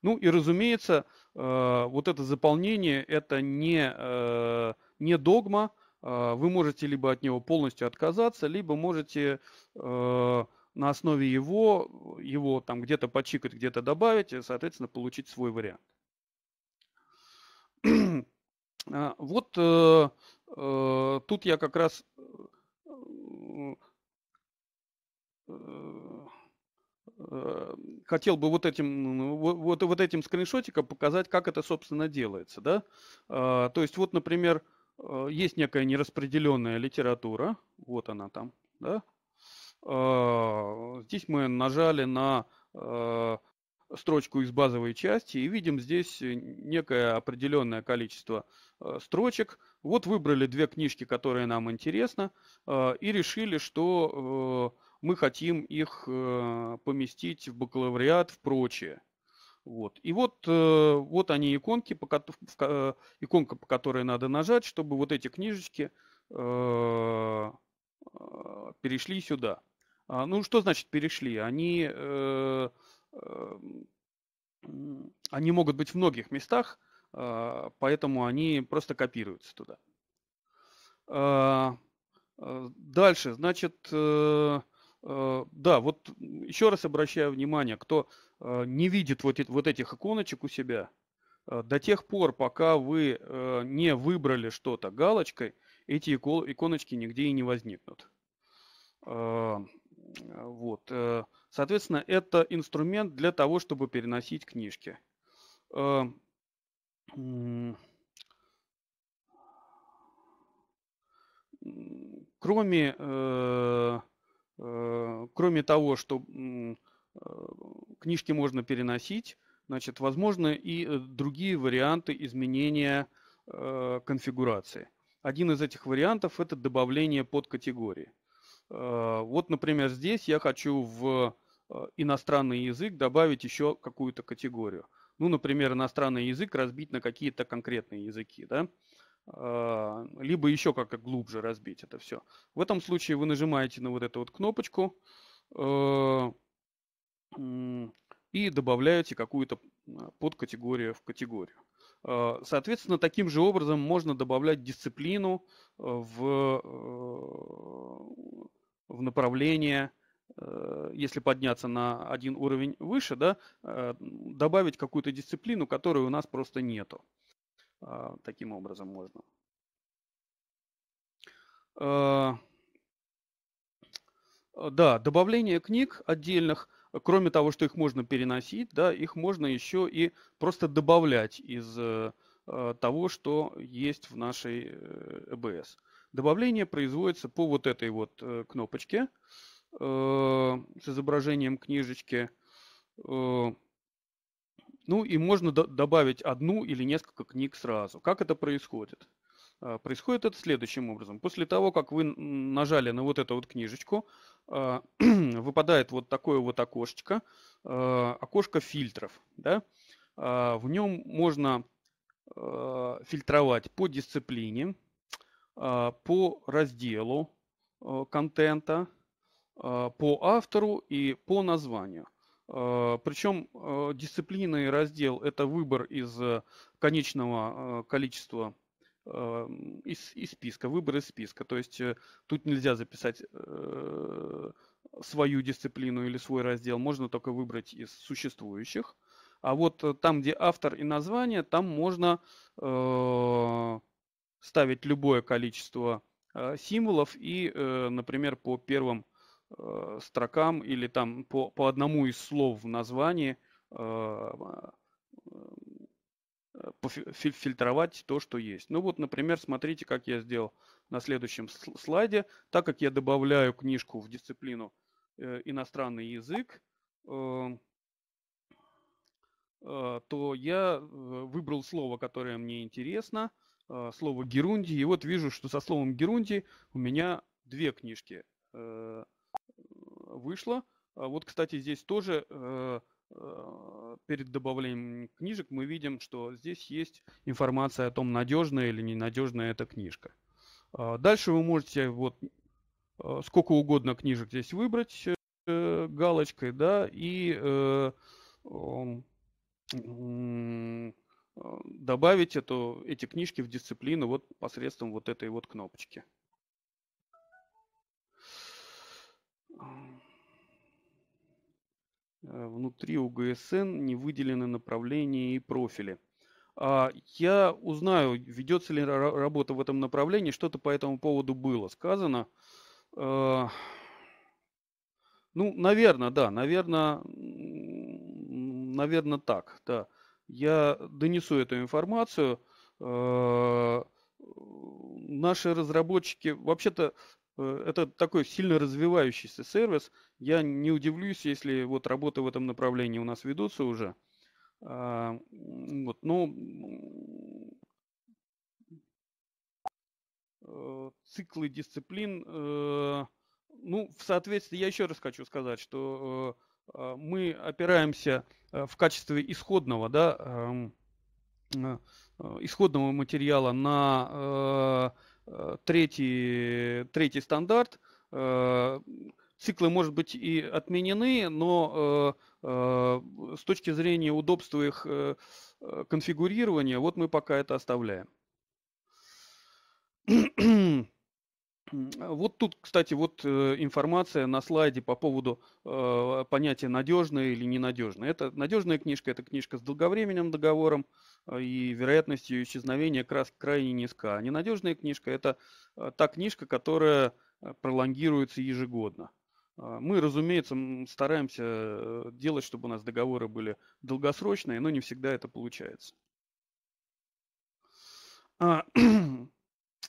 Ну и разумеется, вот это заполнение это не, не догма. Вы можете либо от него полностью отказаться, либо можете на основе его, его там где-то почикать, где-то добавить, и, соответственно, получить свой вариант. А, вот э, э, тут я как раз э, хотел бы вот этим, вот, вот этим скриншотиком показать, как это, собственно, делается. Да? А, то есть, вот, например, есть некая нераспределенная литература, вот она там, да? А, здесь мы нажали на строчку из базовой части и видим здесь э, некое определенное количество э, строчек. Вот выбрали две книжки, которые нам интересны, э, и решили, что мы хотим их поместить в бакалавриат, в прочее. Вот. И вот, вот они иконки, иконка, по которой надо нажать, чтобы вот эти книжечки перешли сюда. А, ну, что значит перешли? Они э, Эм, они могут быть в многих местах, а, поэтому они просто копируются туда. А, э, дальше, значит, э, э, да, вот еще раз обращаю внимание, кто не видит вот, вот этих иконочек у себя, до тех пор, пока вы не выбрали что-то галочкой, эти иконочки нигде и не возникнут. Вот. Соответственно, это инструмент для того, чтобы переносить книжки. Э, кроме, э, э, кроме того, что книжки можно переносить, значит, возможны и другие варианты изменения конфигурации. Один из этих вариантов – это добавление подкатегории. Вот, например, здесь я хочу в Э, иностранный язык добавить еще какую-то категорию. Ну, например, иностранный язык разбить на какие-то конкретные языки, да? А, либо еще как-то глубже разбить это все. В этом случае вы нажимаете на вот эту вот кнопочку э, и добавляете какую-то а, подкатегорию в категорию. А, соответственно, таким же образом можно добавлять дисциплину в, э, в направление Э, если подняться на один уровень выше, да, э, добавить какую-то дисциплину, которой у нас просто нету. А, таким образом можно. А, э, да, добавление книг отдельных, кроме того, что их можно переносить, да, их можно еще и просто добавлять из того, что есть в нашей ЭБС. Добавление производится по вот этой вот кнопочке. Э, с изображением книжечки. Э, ну и можно добавить одну или несколько книг сразу. Как это происходит? Э, происходит это следующим образом. После того, как вы нажали на вот эту вот книжечку, *clears throat* выпадает вот такое вот окошечко, окошко фильтров. Да? В нем можно фильтровать по дисциплине, по разделу контента, а, по автору и по названию. А, Причем а, дисциплина и раздел – это выбор из э, конечного э, количества из, из списка, выбор из списка. То есть э, тут нельзя записать свою дисциплину или свой раздел, можно только выбрать из существующих. А вот там, где автор и название, там можно ставить любое количество символов и, например, по первым э, строкам или там по, по одному из слов в названии э, э фильтровать то, что есть. Ну вот, например, смотрите, как я сделал на следующем слайде. Так как я добавляю книжку в дисциплину э, иностранный язык, э, э то я э, выбрал слово, которое мне интересно, слово Герунди. И вот вижу, что со словом Герунди у меня две книжки вышла. Вот, кстати, здесь тоже э, э, перед добавлением книжек мы видим, что здесь есть информация о том, надежная или ненадежная эта книжка. А дальше вы можете вот э, сколько угодно книжек здесь выбрать галочкой, да, и добавить эту, эти книжки в дисциплину вот посредством вот этой вот кнопочки. Э, внутри УГСН не выделены направления и профили. А, я узнаю, ведется ли работа в этом направлении, что-то по этому поводу было сказано. А, ну, наверное, да, наверное, наверное так, да. Я донесу эту информацию. А, наши разработчики, вообще-то Э, это такой сильно развивающийся сервис. Я не удивлюсь, если вот работы в этом направлении у нас ведутся уже. А, вот, но э, циклы дисциплин, э, ну, в соответствии, я еще раз хочу сказать, что а, мы опираемся в качестве исходного, да, эм, исходного материала на Э, третий, третий стандарт. Э, циклы, может быть, и отменены, но э, с точки зрения удобства их конфигурирования, вот мы пока это оставляем. Э, вот тут, кстати, вот э, информация на слайде по поводу э, понятия надежная или ненадежная. Это надежная книжка, это книжка с долговременным договором и вероятностью исчезновения крайне низка. А ненадежная книжка – это та книжка, которая пролонгируется ежегодно. Мы, разумеется, стараемся делать, чтобы у нас договоры были долгосрочные, но не всегда это получается. А, *clears throat*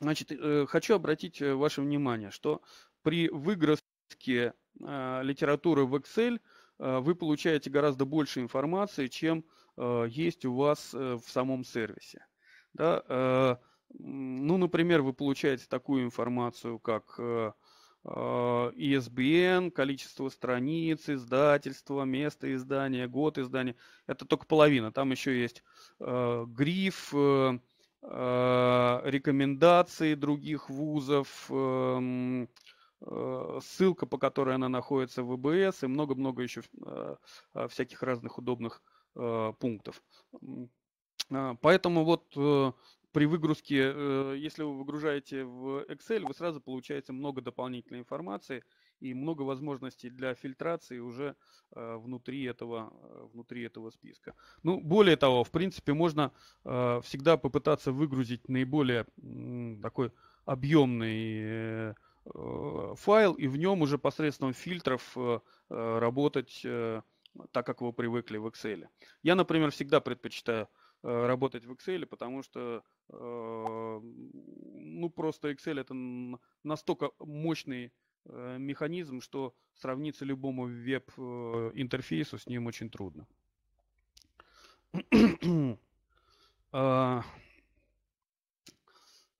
Значит, э, хочу обратить э, ваше внимание, что при выгрузке а, литературы в Excel а, вы получаете гораздо больше информации, чем э, есть у вас в самом сервисе. Да? Ну, например, вы получаете такую информацию, как ISBN, а, количество страниц, издательство, место издания, год издания. Это только половина. Там еще есть гриф, гриф Э, рекомендации других вузов, эм, э, ссылка, по которой она находится в ВБС и много-много еще э, всяких разных удобных пунктов. А, поэтому вот при выгрузке, если вы выгружаете в Excel, вы сразу получаете много дополнительной информации – и много возможностей для фильтрации уже э, внутри этого, э, внутри этого списка. Ну, более того, в принципе, можно э, всегда попытаться выгрузить наиболее э, такой объемный э, э, файл и в нем уже посредством фильтров э, э, работать э, так, как вы привыкли в Excel. Я, например, всегда предпочитаю э, работать в Excel, потому что ну просто Excel это настолько мощный Э, механизм, что сравниться любому веб-интерфейсу э, с ним очень трудно. *clears throat* А,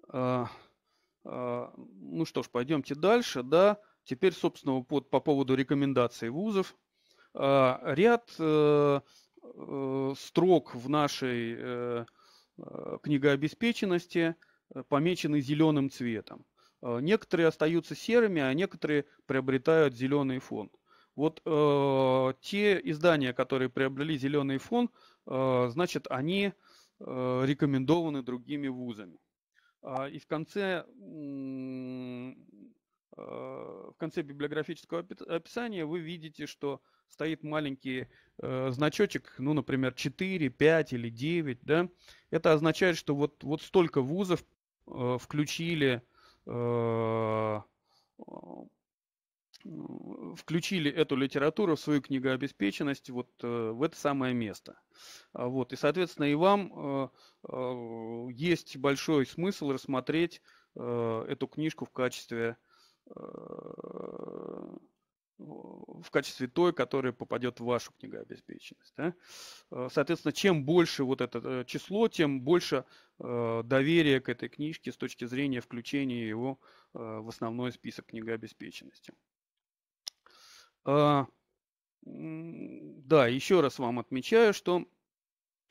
а, а, ну что ж, пойдемте дальше. Да? Теперь, собственно, под, по поводу рекомендаций вузов. Ряд э, строк в нашей книгообеспеченности помечены зеленым цветом. Э, некоторые остаются серыми, а некоторые приобретают зеленый фон. Вот э, те издания, которые приобрели зеленый фон, э, значит, они э, рекомендованы другими вузами. А, и в конце, э, в конце библиографического описания вы видите, что стоит маленький э, значочек, ну, например, 4, 5 или 9. Да? Это означает, что вот, вот столько вузов э, включили Э, ну, включили эту литературу в свою книгообеспеченность вот э, в это самое место. А вот. И, соответственно, и вам э, есть большой смысл рассмотреть эту книжку в качестве в качестве той, которая попадет в вашу книгообеспеченность. Да? Э, соответственно, чем больше вот это э, число, тем больше э, доверия к этой книжке с точки зрения включения его э, в основной список книгообеспеченности. Э, да, еще раз вам отмечаю, что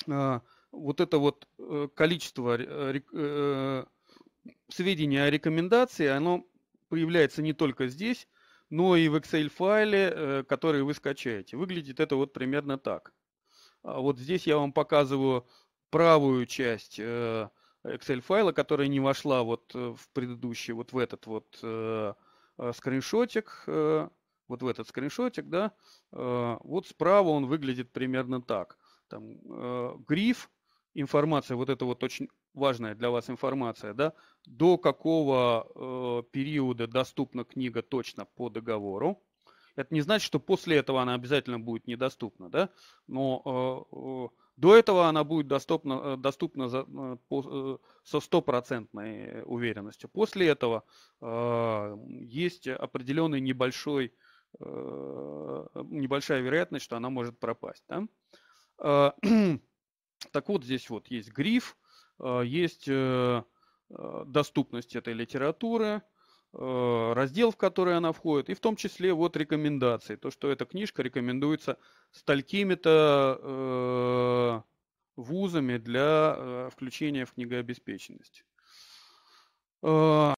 вот это вот количество сведений о рекомендации, оно появляется не только здесь, но ну и в Excel-файле, э, который вы скачаете. Выглядит это вот примерно так. А вот здесь я вам показываю правую часть э, Excel-файла, которая не вошла вот э, в предыдущий, вот в этот вот скриншотик, вот в этот скриншотик, да, вот справа он выглядит примерно так. Там гриф, информация вот это вот очень важная для вас информация, да, до какого э, периода доступна книга точно по договору. Это не значит, что после этого она обязательно будет недоступна, да, но э, э, до этого она будет доступна, э, доступна за, э, по, э, со стопроцентной уверенностью. После этого э, есть определенный небольшой, небольшая вероятность, что она может пропасть. Да? *clears throat* так вот, здесь вот есть гриф, Э, есть э, э, доступность этой литературы, раздел, в который она входит, и в том числе вот рекомендации. То, что эта книжка рекомендуется столькими-то вузами для включения в книгообеспеченность. *clears throat* Вы,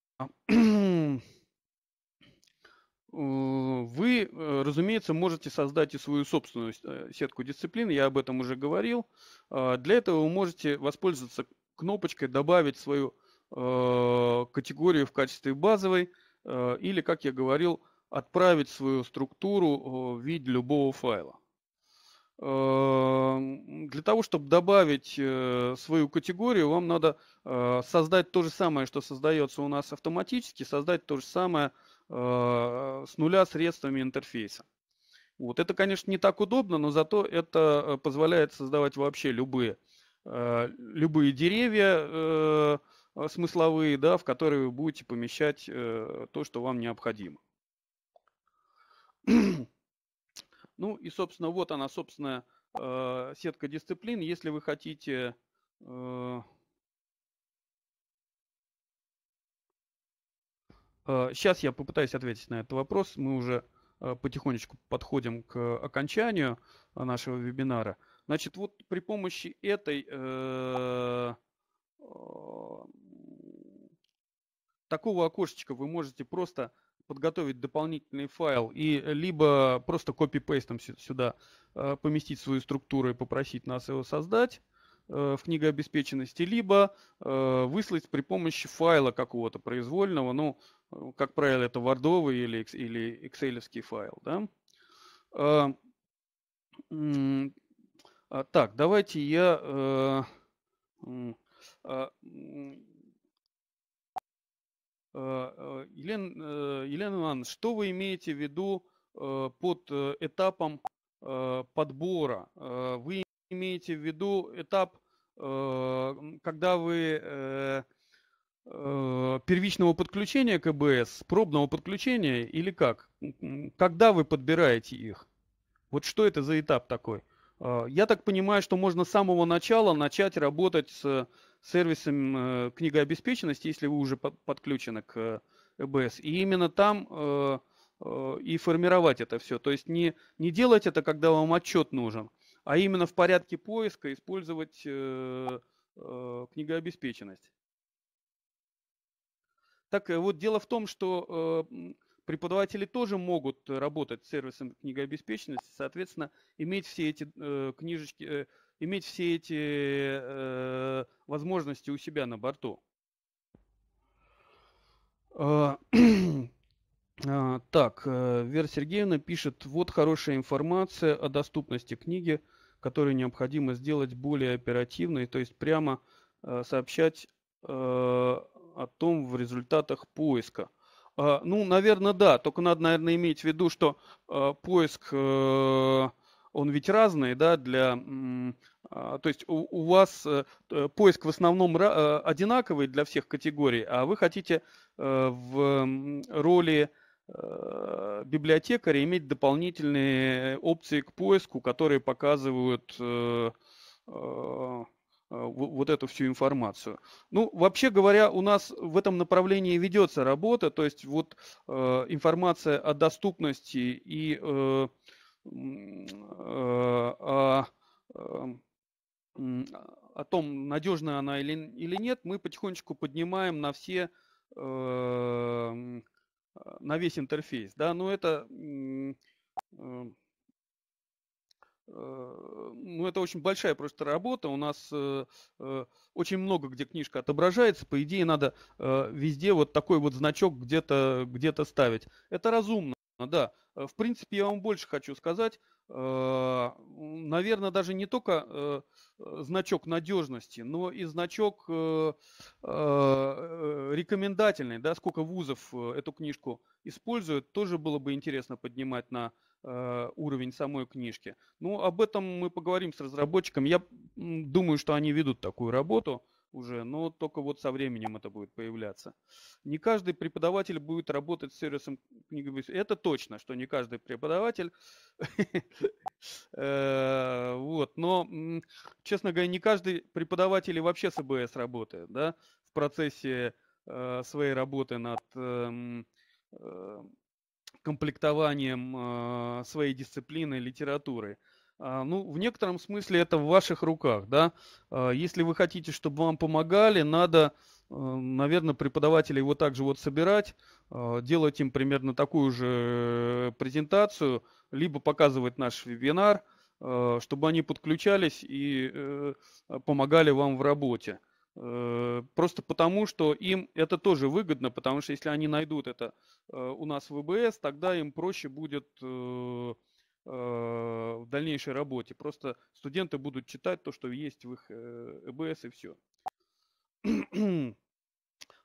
разумеется, можете создать и свою собственную сетку дисциплин, я об этом уже говорил. Для этого вы можете воспользоваться кнопочкой добавить свою э, категорию в качестве базовой э, или, как я говорил, отправить свою структуру э, в виде любого файла. Э, для того, чтобы добавить э, свою категорию, вам надо создать то же самое, что создается у нас автоматически, создать то же самое с нуля средствами интерфейса. Вот. Это, конечно, не так удобно, но зато это позволяет создавать вообще любые э, Э, любые деревья э, э, смысловые, да, в которые вы будете помещать то, что вам необходимо. *clears throat* Ну и, собственно, вот она, собственно, сетка дисциплин. Если вы хотите Сейчас я попытаюсь ответить на этот вопрос. Мы уже потихонечку подходим к окончанию нашего вебинара. Значит, вот при помощи этой э, э, такого окошечка вы можете просто подготовить дополнительный файл и либо просто копипейстом сюда э, поместить свою структуру и попросить нас его создать э, в обеспеченности, либо э, выслать при помощи файла какого-то произвольного, ну, как правило, это вардовый или, или excel файл. Да? Э, а, так, давайте я... Э, а, а, Елена, э, Елена Ивановна, что вы имеете в виду э, под этапом подбора? Вы имеете в виду этап, когда вы первичного подключения КБС, пробного подключения или как? Когда вы подбираете их? Вот что это за этап такой? А, я так понимаю, что можно с самого начала начать работать с сервисом э, книгообеспеченности, если вы уже подключены к ЭБС. И именно там э, э, и формировать это все. То есть не, не делать это, когда вам отчет нужен, а именно в порядке поиска использовать книгообеспеченность. Так вот, дело в том, что преподаватели тоже могут э, работать с сервисом книгообеспеченности, соответственно, иметь все эти э, книжечки, э, иметь все эти э, возможности у себя на борту. А, *clears throat* а, так, э, Вера Сергеевна пишет, вот хорошая информация о доступности книги, которую необходимо сделать более оперативной, то есть прямо э, сообщать о том в результатах поиска. А, ну, наверное, да. Только надо, наверное, иметь в виду, что а, поиск, э, он ведь разный, да, для... А, то есть у, вас э, поиск в основном э, одинаковый для всех категорий, а вы хотите в роли библиотекаря иметь дополнительные опции к поиску, которые показывают Э, вот эту всю информацию. Ну, вообще говоря, у нас в этом направлении ведется работа, то есть вот э, информация о доступности и э, о, эм, о том, надежна она или, или нет, мы потихонечку поднимаем на все на весь интерфейс. Да, но это Э, ну, это очень большая просто работа. У нас э, э, очень много где книжка отображается. По идее, надо везде вот такой вот значок где-то где ставить. Это разумно, да. В принципе, я вам больше хочу сказать. наверное, даже не только значок надежности, но и значок рекомендательный, да, сколько вузов эту книжку используют, тоже было бы интересно поднимать на Э, уровень самой книжки. Ну, об этом мы поговорим с разработчиком. Я думаю, что они ведут такую работу уже, но только вот со временем это будет появляться. Не каждый преподаватель будет работать с сервисом книгоиздательства. Это точно, что не каждый преподаватель. *laughs* Э, вот, но, честно говоря, не каждый преподаватель вообще с АБС работает, да, в процессе э, своей работы над эм, комплектованием э, своей дисциплины литературы. Э, ну, в некотором смысле это в ваших руках, да. Э, если вы хотите, чтобы вам помогали, надо, э, наверное, преподавателей вот так же вот собирать, э, делать им примерно такую же презентацию, либо показывать наш вебинар, э, чтобы они подключались и э, помогали вам в работе. Э, Э, просто потому, что им это тоже выгодно, потому что если они найдут это э, у нас в ВБС, тогда им проще будет э, в дальнейшей работе. Просто студенты будут читать то, что есть в их ЭБС и все. *clears throat*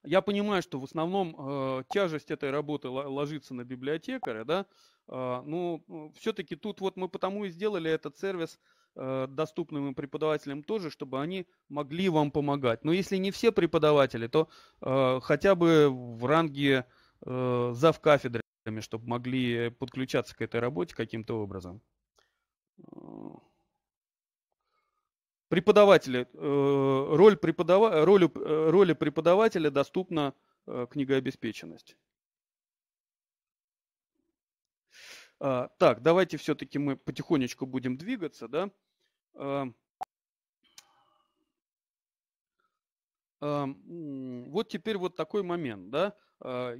Я понимаю, что в основном э, тяжесть этой работы ложится на библиотекаря, да, э, но ну, все-таки тут вот мы потому и сделали этот сервис э, Э, доступным преподавателям тоже, чтобы они могли вам помогать. Но если не все преподаватели, то э, хотя бы в ранге э, зав кафедрами, чтобы могли подключаться к этой работе каким-то образом. Э, преподаватели. Э, роль преподава... Роль, э, роли преподавателя доступна э, книгообеспеченность. А, так, давайте все-таки мы потихонечку будем двигаться, да. А, а, вот теперь вот такой момент, да.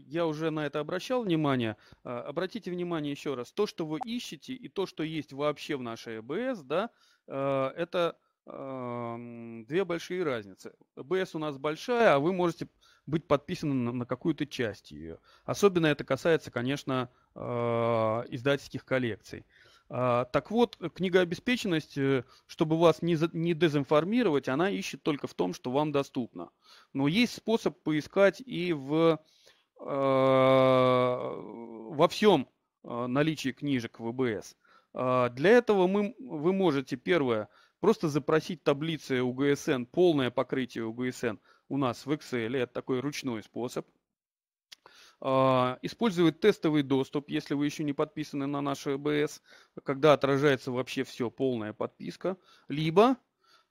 Я уже на это обращал внимание. Обратите внимание еще раз, то, что вы ищете и то, что есть вообще в нашей ЭБС, да, это две большие разницы. БС у нас большая, а вы можете быть подписанным на, на какую-то часть ее. Особенно это касается, конечно, э, издательских коллекций. Э, так вот, книгообеспеченность, э, чтобы вас не, за, не дезинформировать, она ищет только в том, что вам доступно. Но есть способ поискать и в, э, во всем наличии книжек в ВБС. Для этого мы, вы можете, первое, просто запросить таблицы УГСН, полное покрытие УГСН у нас в Excel. Это такой ручной способ. А, Использует тестовый доступ, если вы еще не подписаны на наш ЭБС, когда отражается вообще все, полная подписка. Либо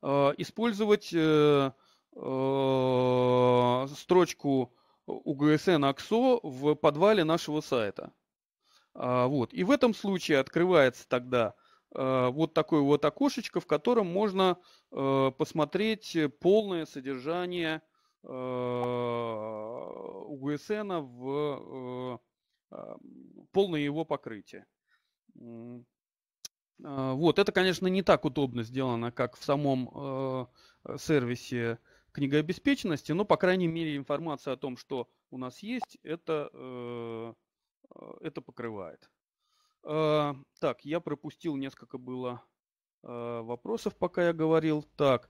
а, использовать э, э, строчку УГСН АКСО в подвале нашего сайта. А, вот. И в этом случае открывается тогда Э, вот такое вот окошечко, в котором можно э, посмотреть полное содержание э, УГСН в полное его покрытие. А, вот, это, конечно, не так удобно сделано, как в самом сервисе книгообеспеченности, но, по крайней мере, информация о том, что у нас есть, это, это покрывает. А, так, я пропустил несколько было а, вопросов, пока я говорил. Так.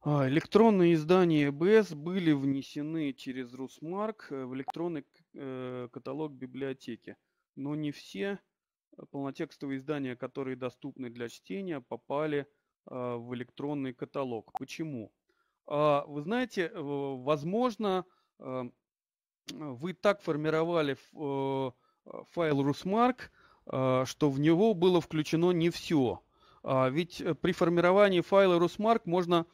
А, электронные издания БС были внесены через Русмарк в электронный э, каталог библиотеки, но не все э, полнотекстовые издания, которые доступны для чтения, попали в электронный каталог. Почему? А, вы знаете, возможно, э, вы так формировали э, а, файл Русмарк, а, что в него было включено не все. Ведь э, при формировании файла Русмарк можно,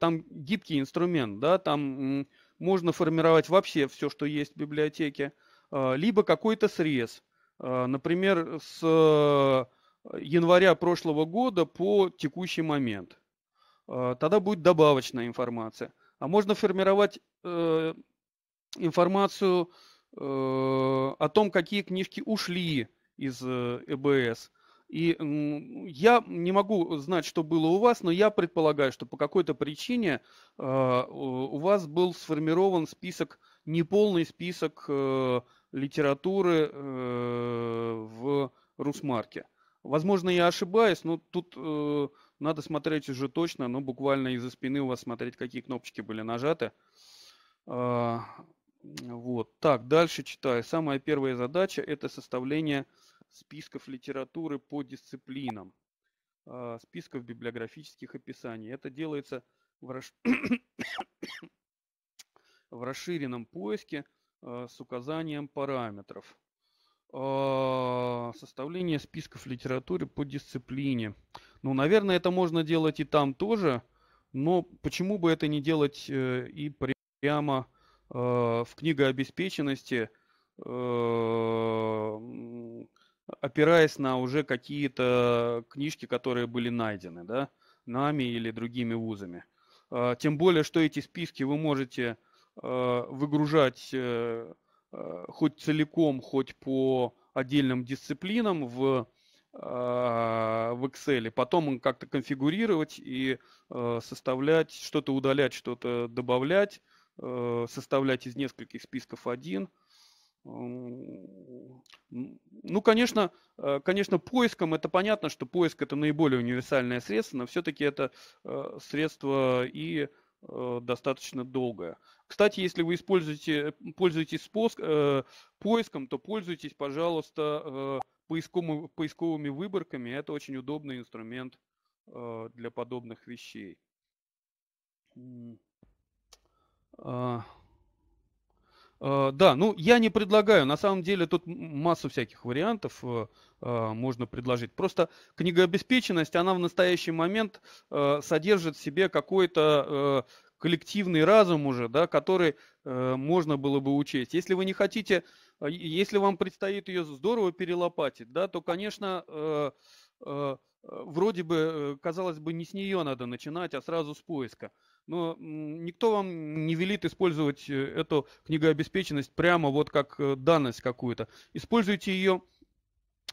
там гибкий инструмент, да, там можно формировать вообще все, что есть в библиотеке, либо какой-то срез. Например, с января прошлого года по текущий момент – а, тогда будет добавочная информация. А можно формировать э, информацию э, о том, какие книжки ушли из ЭБС. Э И э, я не могу знать, что было у вас, но я предполагаю, что по какой-то причине э, у вас был сформирован список, неполный список э, литературы в Русмарке. Возможно, я ошибаюсь, но тут надо смотреть уже точно, но буквально из-за спины у вас смотреть, какие кнопочки были нажаты. А, вот. Так, дальше читаю. Самая первая задача – это составление списков литературы по дисциплинам, а, списков библиографических описаний. Это делается в, расш... *coughs* в расширенном поиске а, с указанием параметров. Составление списков литературы по дисциплине. Ну, наверное, это можно делать и там тоже, но почему бы это не делать э, и прямо э, в книгообеспеченности, э, опираясь на уже какие-то книжки, которые были найдены, да, нами или другими вузами. А, тем более, что эти списки вы можете выгружать хоть целиком, хоть по отдельным дисциплинам в а, в Excel, потом как-то конфигурировать и э, составлять, что-то удалять, что-то добавлять, э, составлять из нескольких списков один. Ну, конечно, э, конечно, поиском это понятно, что поиск это наиболее универсальное средство, но все-таки это средство и достаточно долгое. Кстати, если вы используете, пользуетесь поиском, то пользуйтесь, пожалуйста, поисковыми, поисковыми выборками это очень удобный инструмент э, для подобных вещей. А. А, да, ну я не предлагаю, на самом деле тут массу всяких вариантов э, а, можно предложить. Просто книгообеспеченность, она в настоящий момент э, содержит в себе какой-то коллективный разум уже, да, который Э, можно было бы учесть. Если вы не хотите, э, если вам предстоит ее здорово перелопатить, да, то, конечно, э, вроде бы, казалось бы, не с нее надо начинать, а сразу с поиска. Но никто вам не велит использовать эту книгообеспеченность прямо вот как данность какую-то. Используйте ее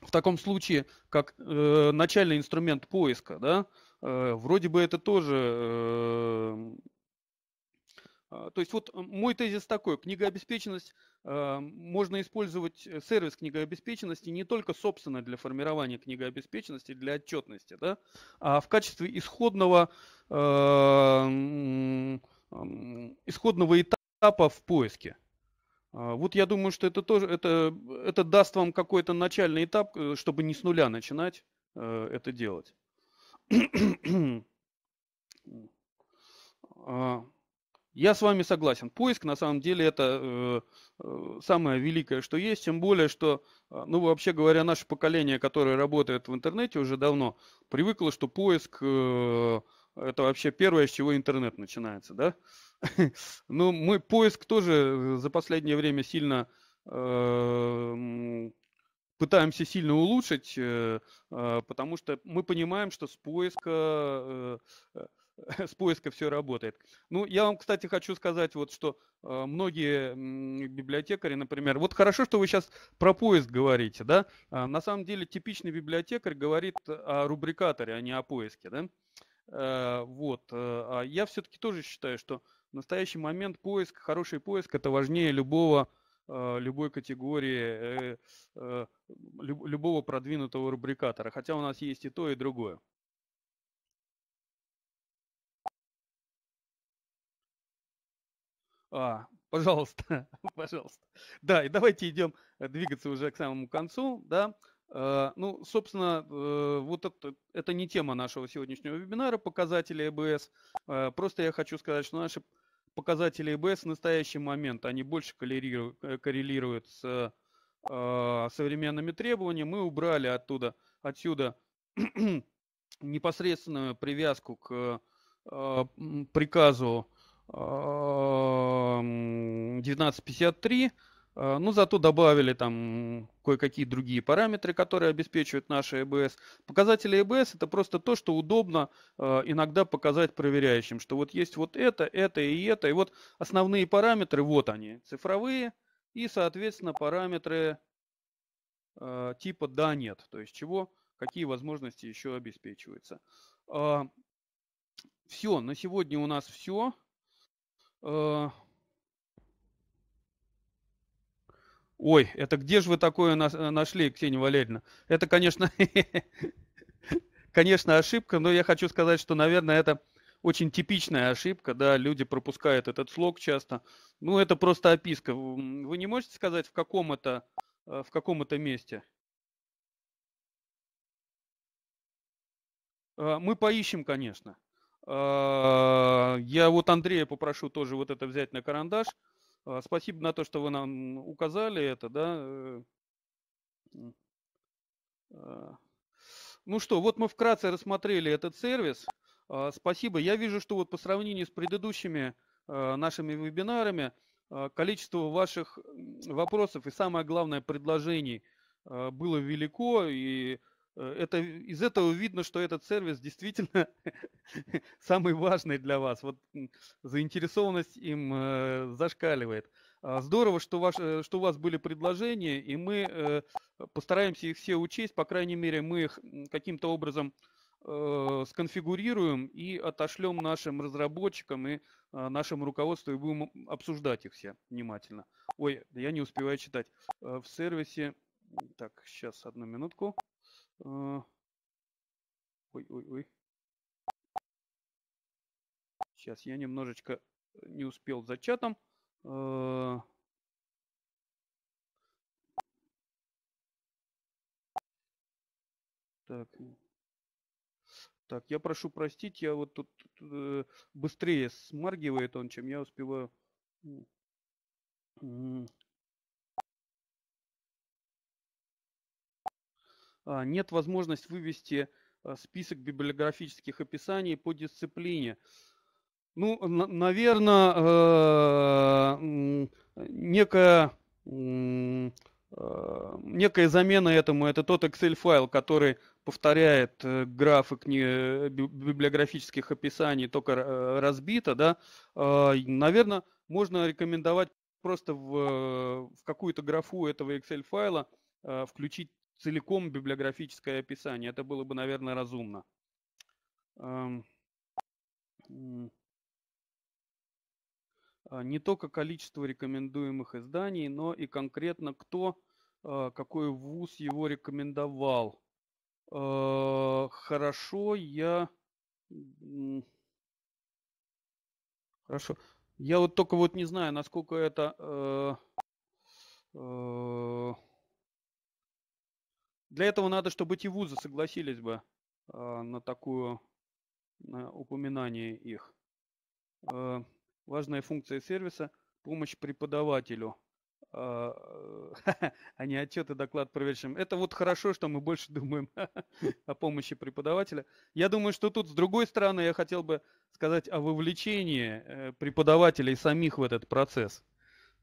в таком случае как начальный инструмент поиска, да, вроде бы это тоже а, то есть вот э, мой тезис такой, книгообеспеченность, а, можно использовать э, сервис книгообеспеченности не только, собственно, для формирования книгообеспеченности, для отчетности, да, а в качестве исходного, а, исходного этапа в поиске. Вот я думаю, что это тоже это, это даст вам какой-то начальный этап, э, чтобы не с нуля начинать это делать. *clears throat* Я с вами согласен. Поиск на самом деле это э, э самое великое, что есть. Тем более, что, э, ну вообще говоря, наше поколение, которое работает в интернете уже давно, привыкло, что поиск э, это вообще первое, с чего интернет начинается, да? *laughs* Но ну, мы поиск тоже э, за последнее время сильно э, пытаемся сильно улучшить, э, потому что мы понимаем, что с поиска э, *laughs* с поиска все работает. Ну, я вам, кстати, хочу сказать, вот что э, многие библиотекари, например, вот хорошо, что вы сейчас про поиск говорите, да, а, на самом деле типичный библиотекарь говорит о рубрикаторе, а не о поиске, да, э, вот, э, а я все-таки тоже считаю, что в настоящий момент поиск, хороший поиск, это важнее любого любой категории, любого продвинутого рубрикатора, хотя у нас есть и то, и другое. А, пожалуйста, *laughs* пожалуйста. Да, и давайте идем э, двигаться уже к самому концу, да. Э, ну, собственно, э, вот это, это не тема нашего сегодняшнего вебинара «Показатели ЭБС». Просто я хочу сказать, что наши показатели ЭБС в настоящий момент, они больше коррелируют, коррелируют с современными требованиями. Мы убрали оттуда, отсюда *clears throat* непосредственную привязку к приказу 1953, эм, э, Ну зато добавили там кое-какие другие параметры, которые обеспечивают наши ЭБС. Показатели ЭБС это просто то, что удобно э, иногда показать проверяющим, что вот есть вот это, это и это, и вот основные параметры, вот они, цифровые, и, соответственно, параметры э, типа да, нет, то есть чего, какие возможности еще обеспечиваются. Все, на сегодня у нас все. Э, Ой, это где же вы такое э, нашли, Ксения Валерьевна? Это, конечно, *laughs* конечно, ошибка, но я хочу сказать, что, наверное, это очень типичная ошибка, да, люди пропускают этот слог часто. Ну, это просто описка. Вы не можете сказать, в каком это, э, в каком это месте? Мы поищем, конечно. А, я вот Андрея попрошу тоже вот это взять на карандаш. А, спасибо на то, что вы нам указали это, да. Э, э. А, ну что, вот мы вкратце рассмотрели этот сервис. Спасибо. Я вижу, что вот по сравнению с предыдущими э, нашими вебинарами количество ваших вопросов и самое главное предложений было велико и Э, это, из этого видно, что этот сервис действительно *laughs* самый важный для вас. Вот заинтересованность им э, зашкаливает. А, здорово, что, ваш, э, что у вас были предложения, и мы э, постараемся их все учесть. По крайней мере, мы их каким-то образом э, сконфигурируем и отошлем нашим разработчикам и э, нашему руководству, и будем обсуждать их все внимательно. Ой, я не успеваю читать. Э, в сервисе... Так, сейчас, одну минутку. А, ой-ой-ой. Сейчас я немножечко э, не успел за чатом. А. Так. Так, я прошу простить, я вот тут, э, быстрее смаргивает он, чем я успеваю. А, нет возможности вывести а, список библиографических описаний по дисциплине. Ну, наверное, э, некая, а, некая замена этому – это тот Excel-файл, который повторяет э, график э, библиографических описаний, только разбито. Да? Наверное, можно рекомендовать просто в, в какую-то графу этого Excel-файла включить целиком библиографическое описание. Это было бы, наверное, разумно. А, не только количество рекомендуемых изданий, но и конкретно кто, а, какой вуз его рекомендовал. А, хорошо, я... Хорошо. Я вот только вот не знаю, насколько это... Э, э, для этого надо, чтобы эти вузы согласились бы э, на такое на упоминание их. Э, важная функция сервиса – помощь преподавателю, а, э, *laughs* а не отчет и доклад проверяющим. Это вот хорошо, что мы больше *laughs* думаем о помощи преподавателя. Я думаю, что тут, с другой стороны, я хотел бы сказать о вовлечении э, преподавателей самих в этот процесс.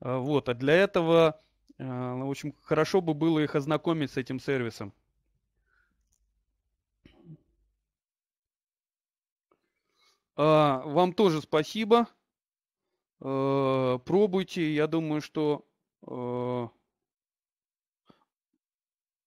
А, вот, а для этого Э, ну, в общем, хорошо бы было их ознакомить с этим сервисом. А, вам тоже спасибо. Э, пробуйте. Я думаю, что... Э,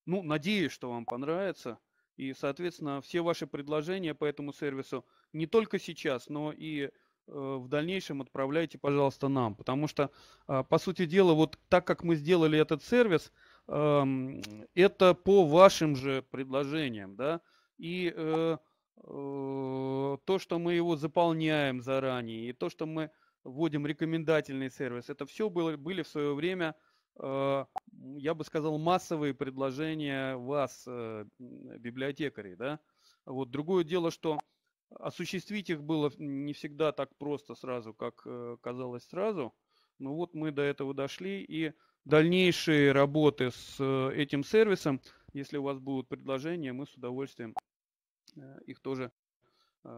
ну, надеюсь, что вам понравится. И, соответственно, все ваши предложения по этому сервису не только сейчас, но и Э, в дальнейшем отправляйте, пожалуйста, нам. Потому что, а, по сути дела, вот так как мы сделали этот сервис, эм, это по вашим же предложениям, да, и э, э, то, что мы его заполняем заранее, и то, что мы вводим рекомендательный сервис, это все было, были в свое время, я бы сказал, массовые предложения вас, библиотекарей, да. Вот другое дело, что Осуществить их было не всегда так просто сразу, как э, казалось сразу. Но ну вот мы до этого дошли, и дальнейшие работы с э, этим сервисом, если у вас будут предложения, мы с удовольствием э, их тоже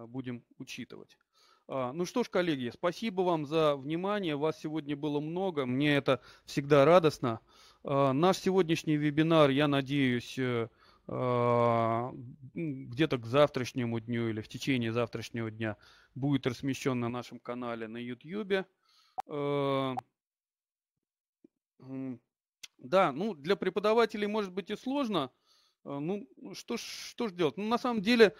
будем учитывать. А, ну что ж, коллеги, спасибо вам за внимание. Вас сегодня было много. Мне это всегда радостно. А, наш сегодняшний вебинар, я надеюсь, а, где-то к завтрашнему дню или в течение завтрашнего дня будет размещен на нашем канале на YouTube. А, да, ну для преподавателей может быть и сложно. А, ну что ж, что ж делать? Ну на самом деле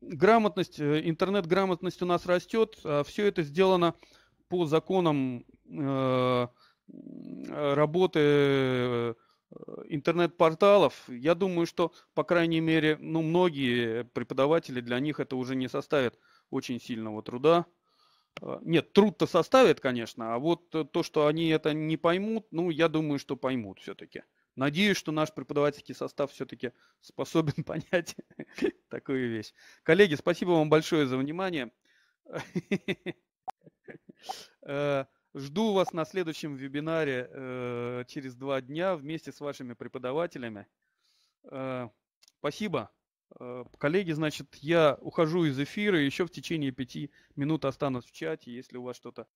грамотность, э, интернет-грамотность у нас растет. Все это сделано по законам работы э, интернет-порталов, я думаю, что, по крайней мере, ну, многие преподаватели, для них это уже не составит очень сильного труда. А, нет, труд-то составит, конечно, а вот то, что они это не поймут, ну, я думаю, что поймут все-таки. Надеюсь, что наш преподавательский состав все-таки способен *laughs* понять *laughs* такую вещь. Коллеги, спасибо вам большое за внимание. *laughs* Э, Жду вас на следующем вебинаре э, через два дня вместе с вашими преподавателями. Э, спасибо. Э, коллеги, значит, я ухожу из эфира, еще в течение пяти минут останусь в чате, если у вас что-то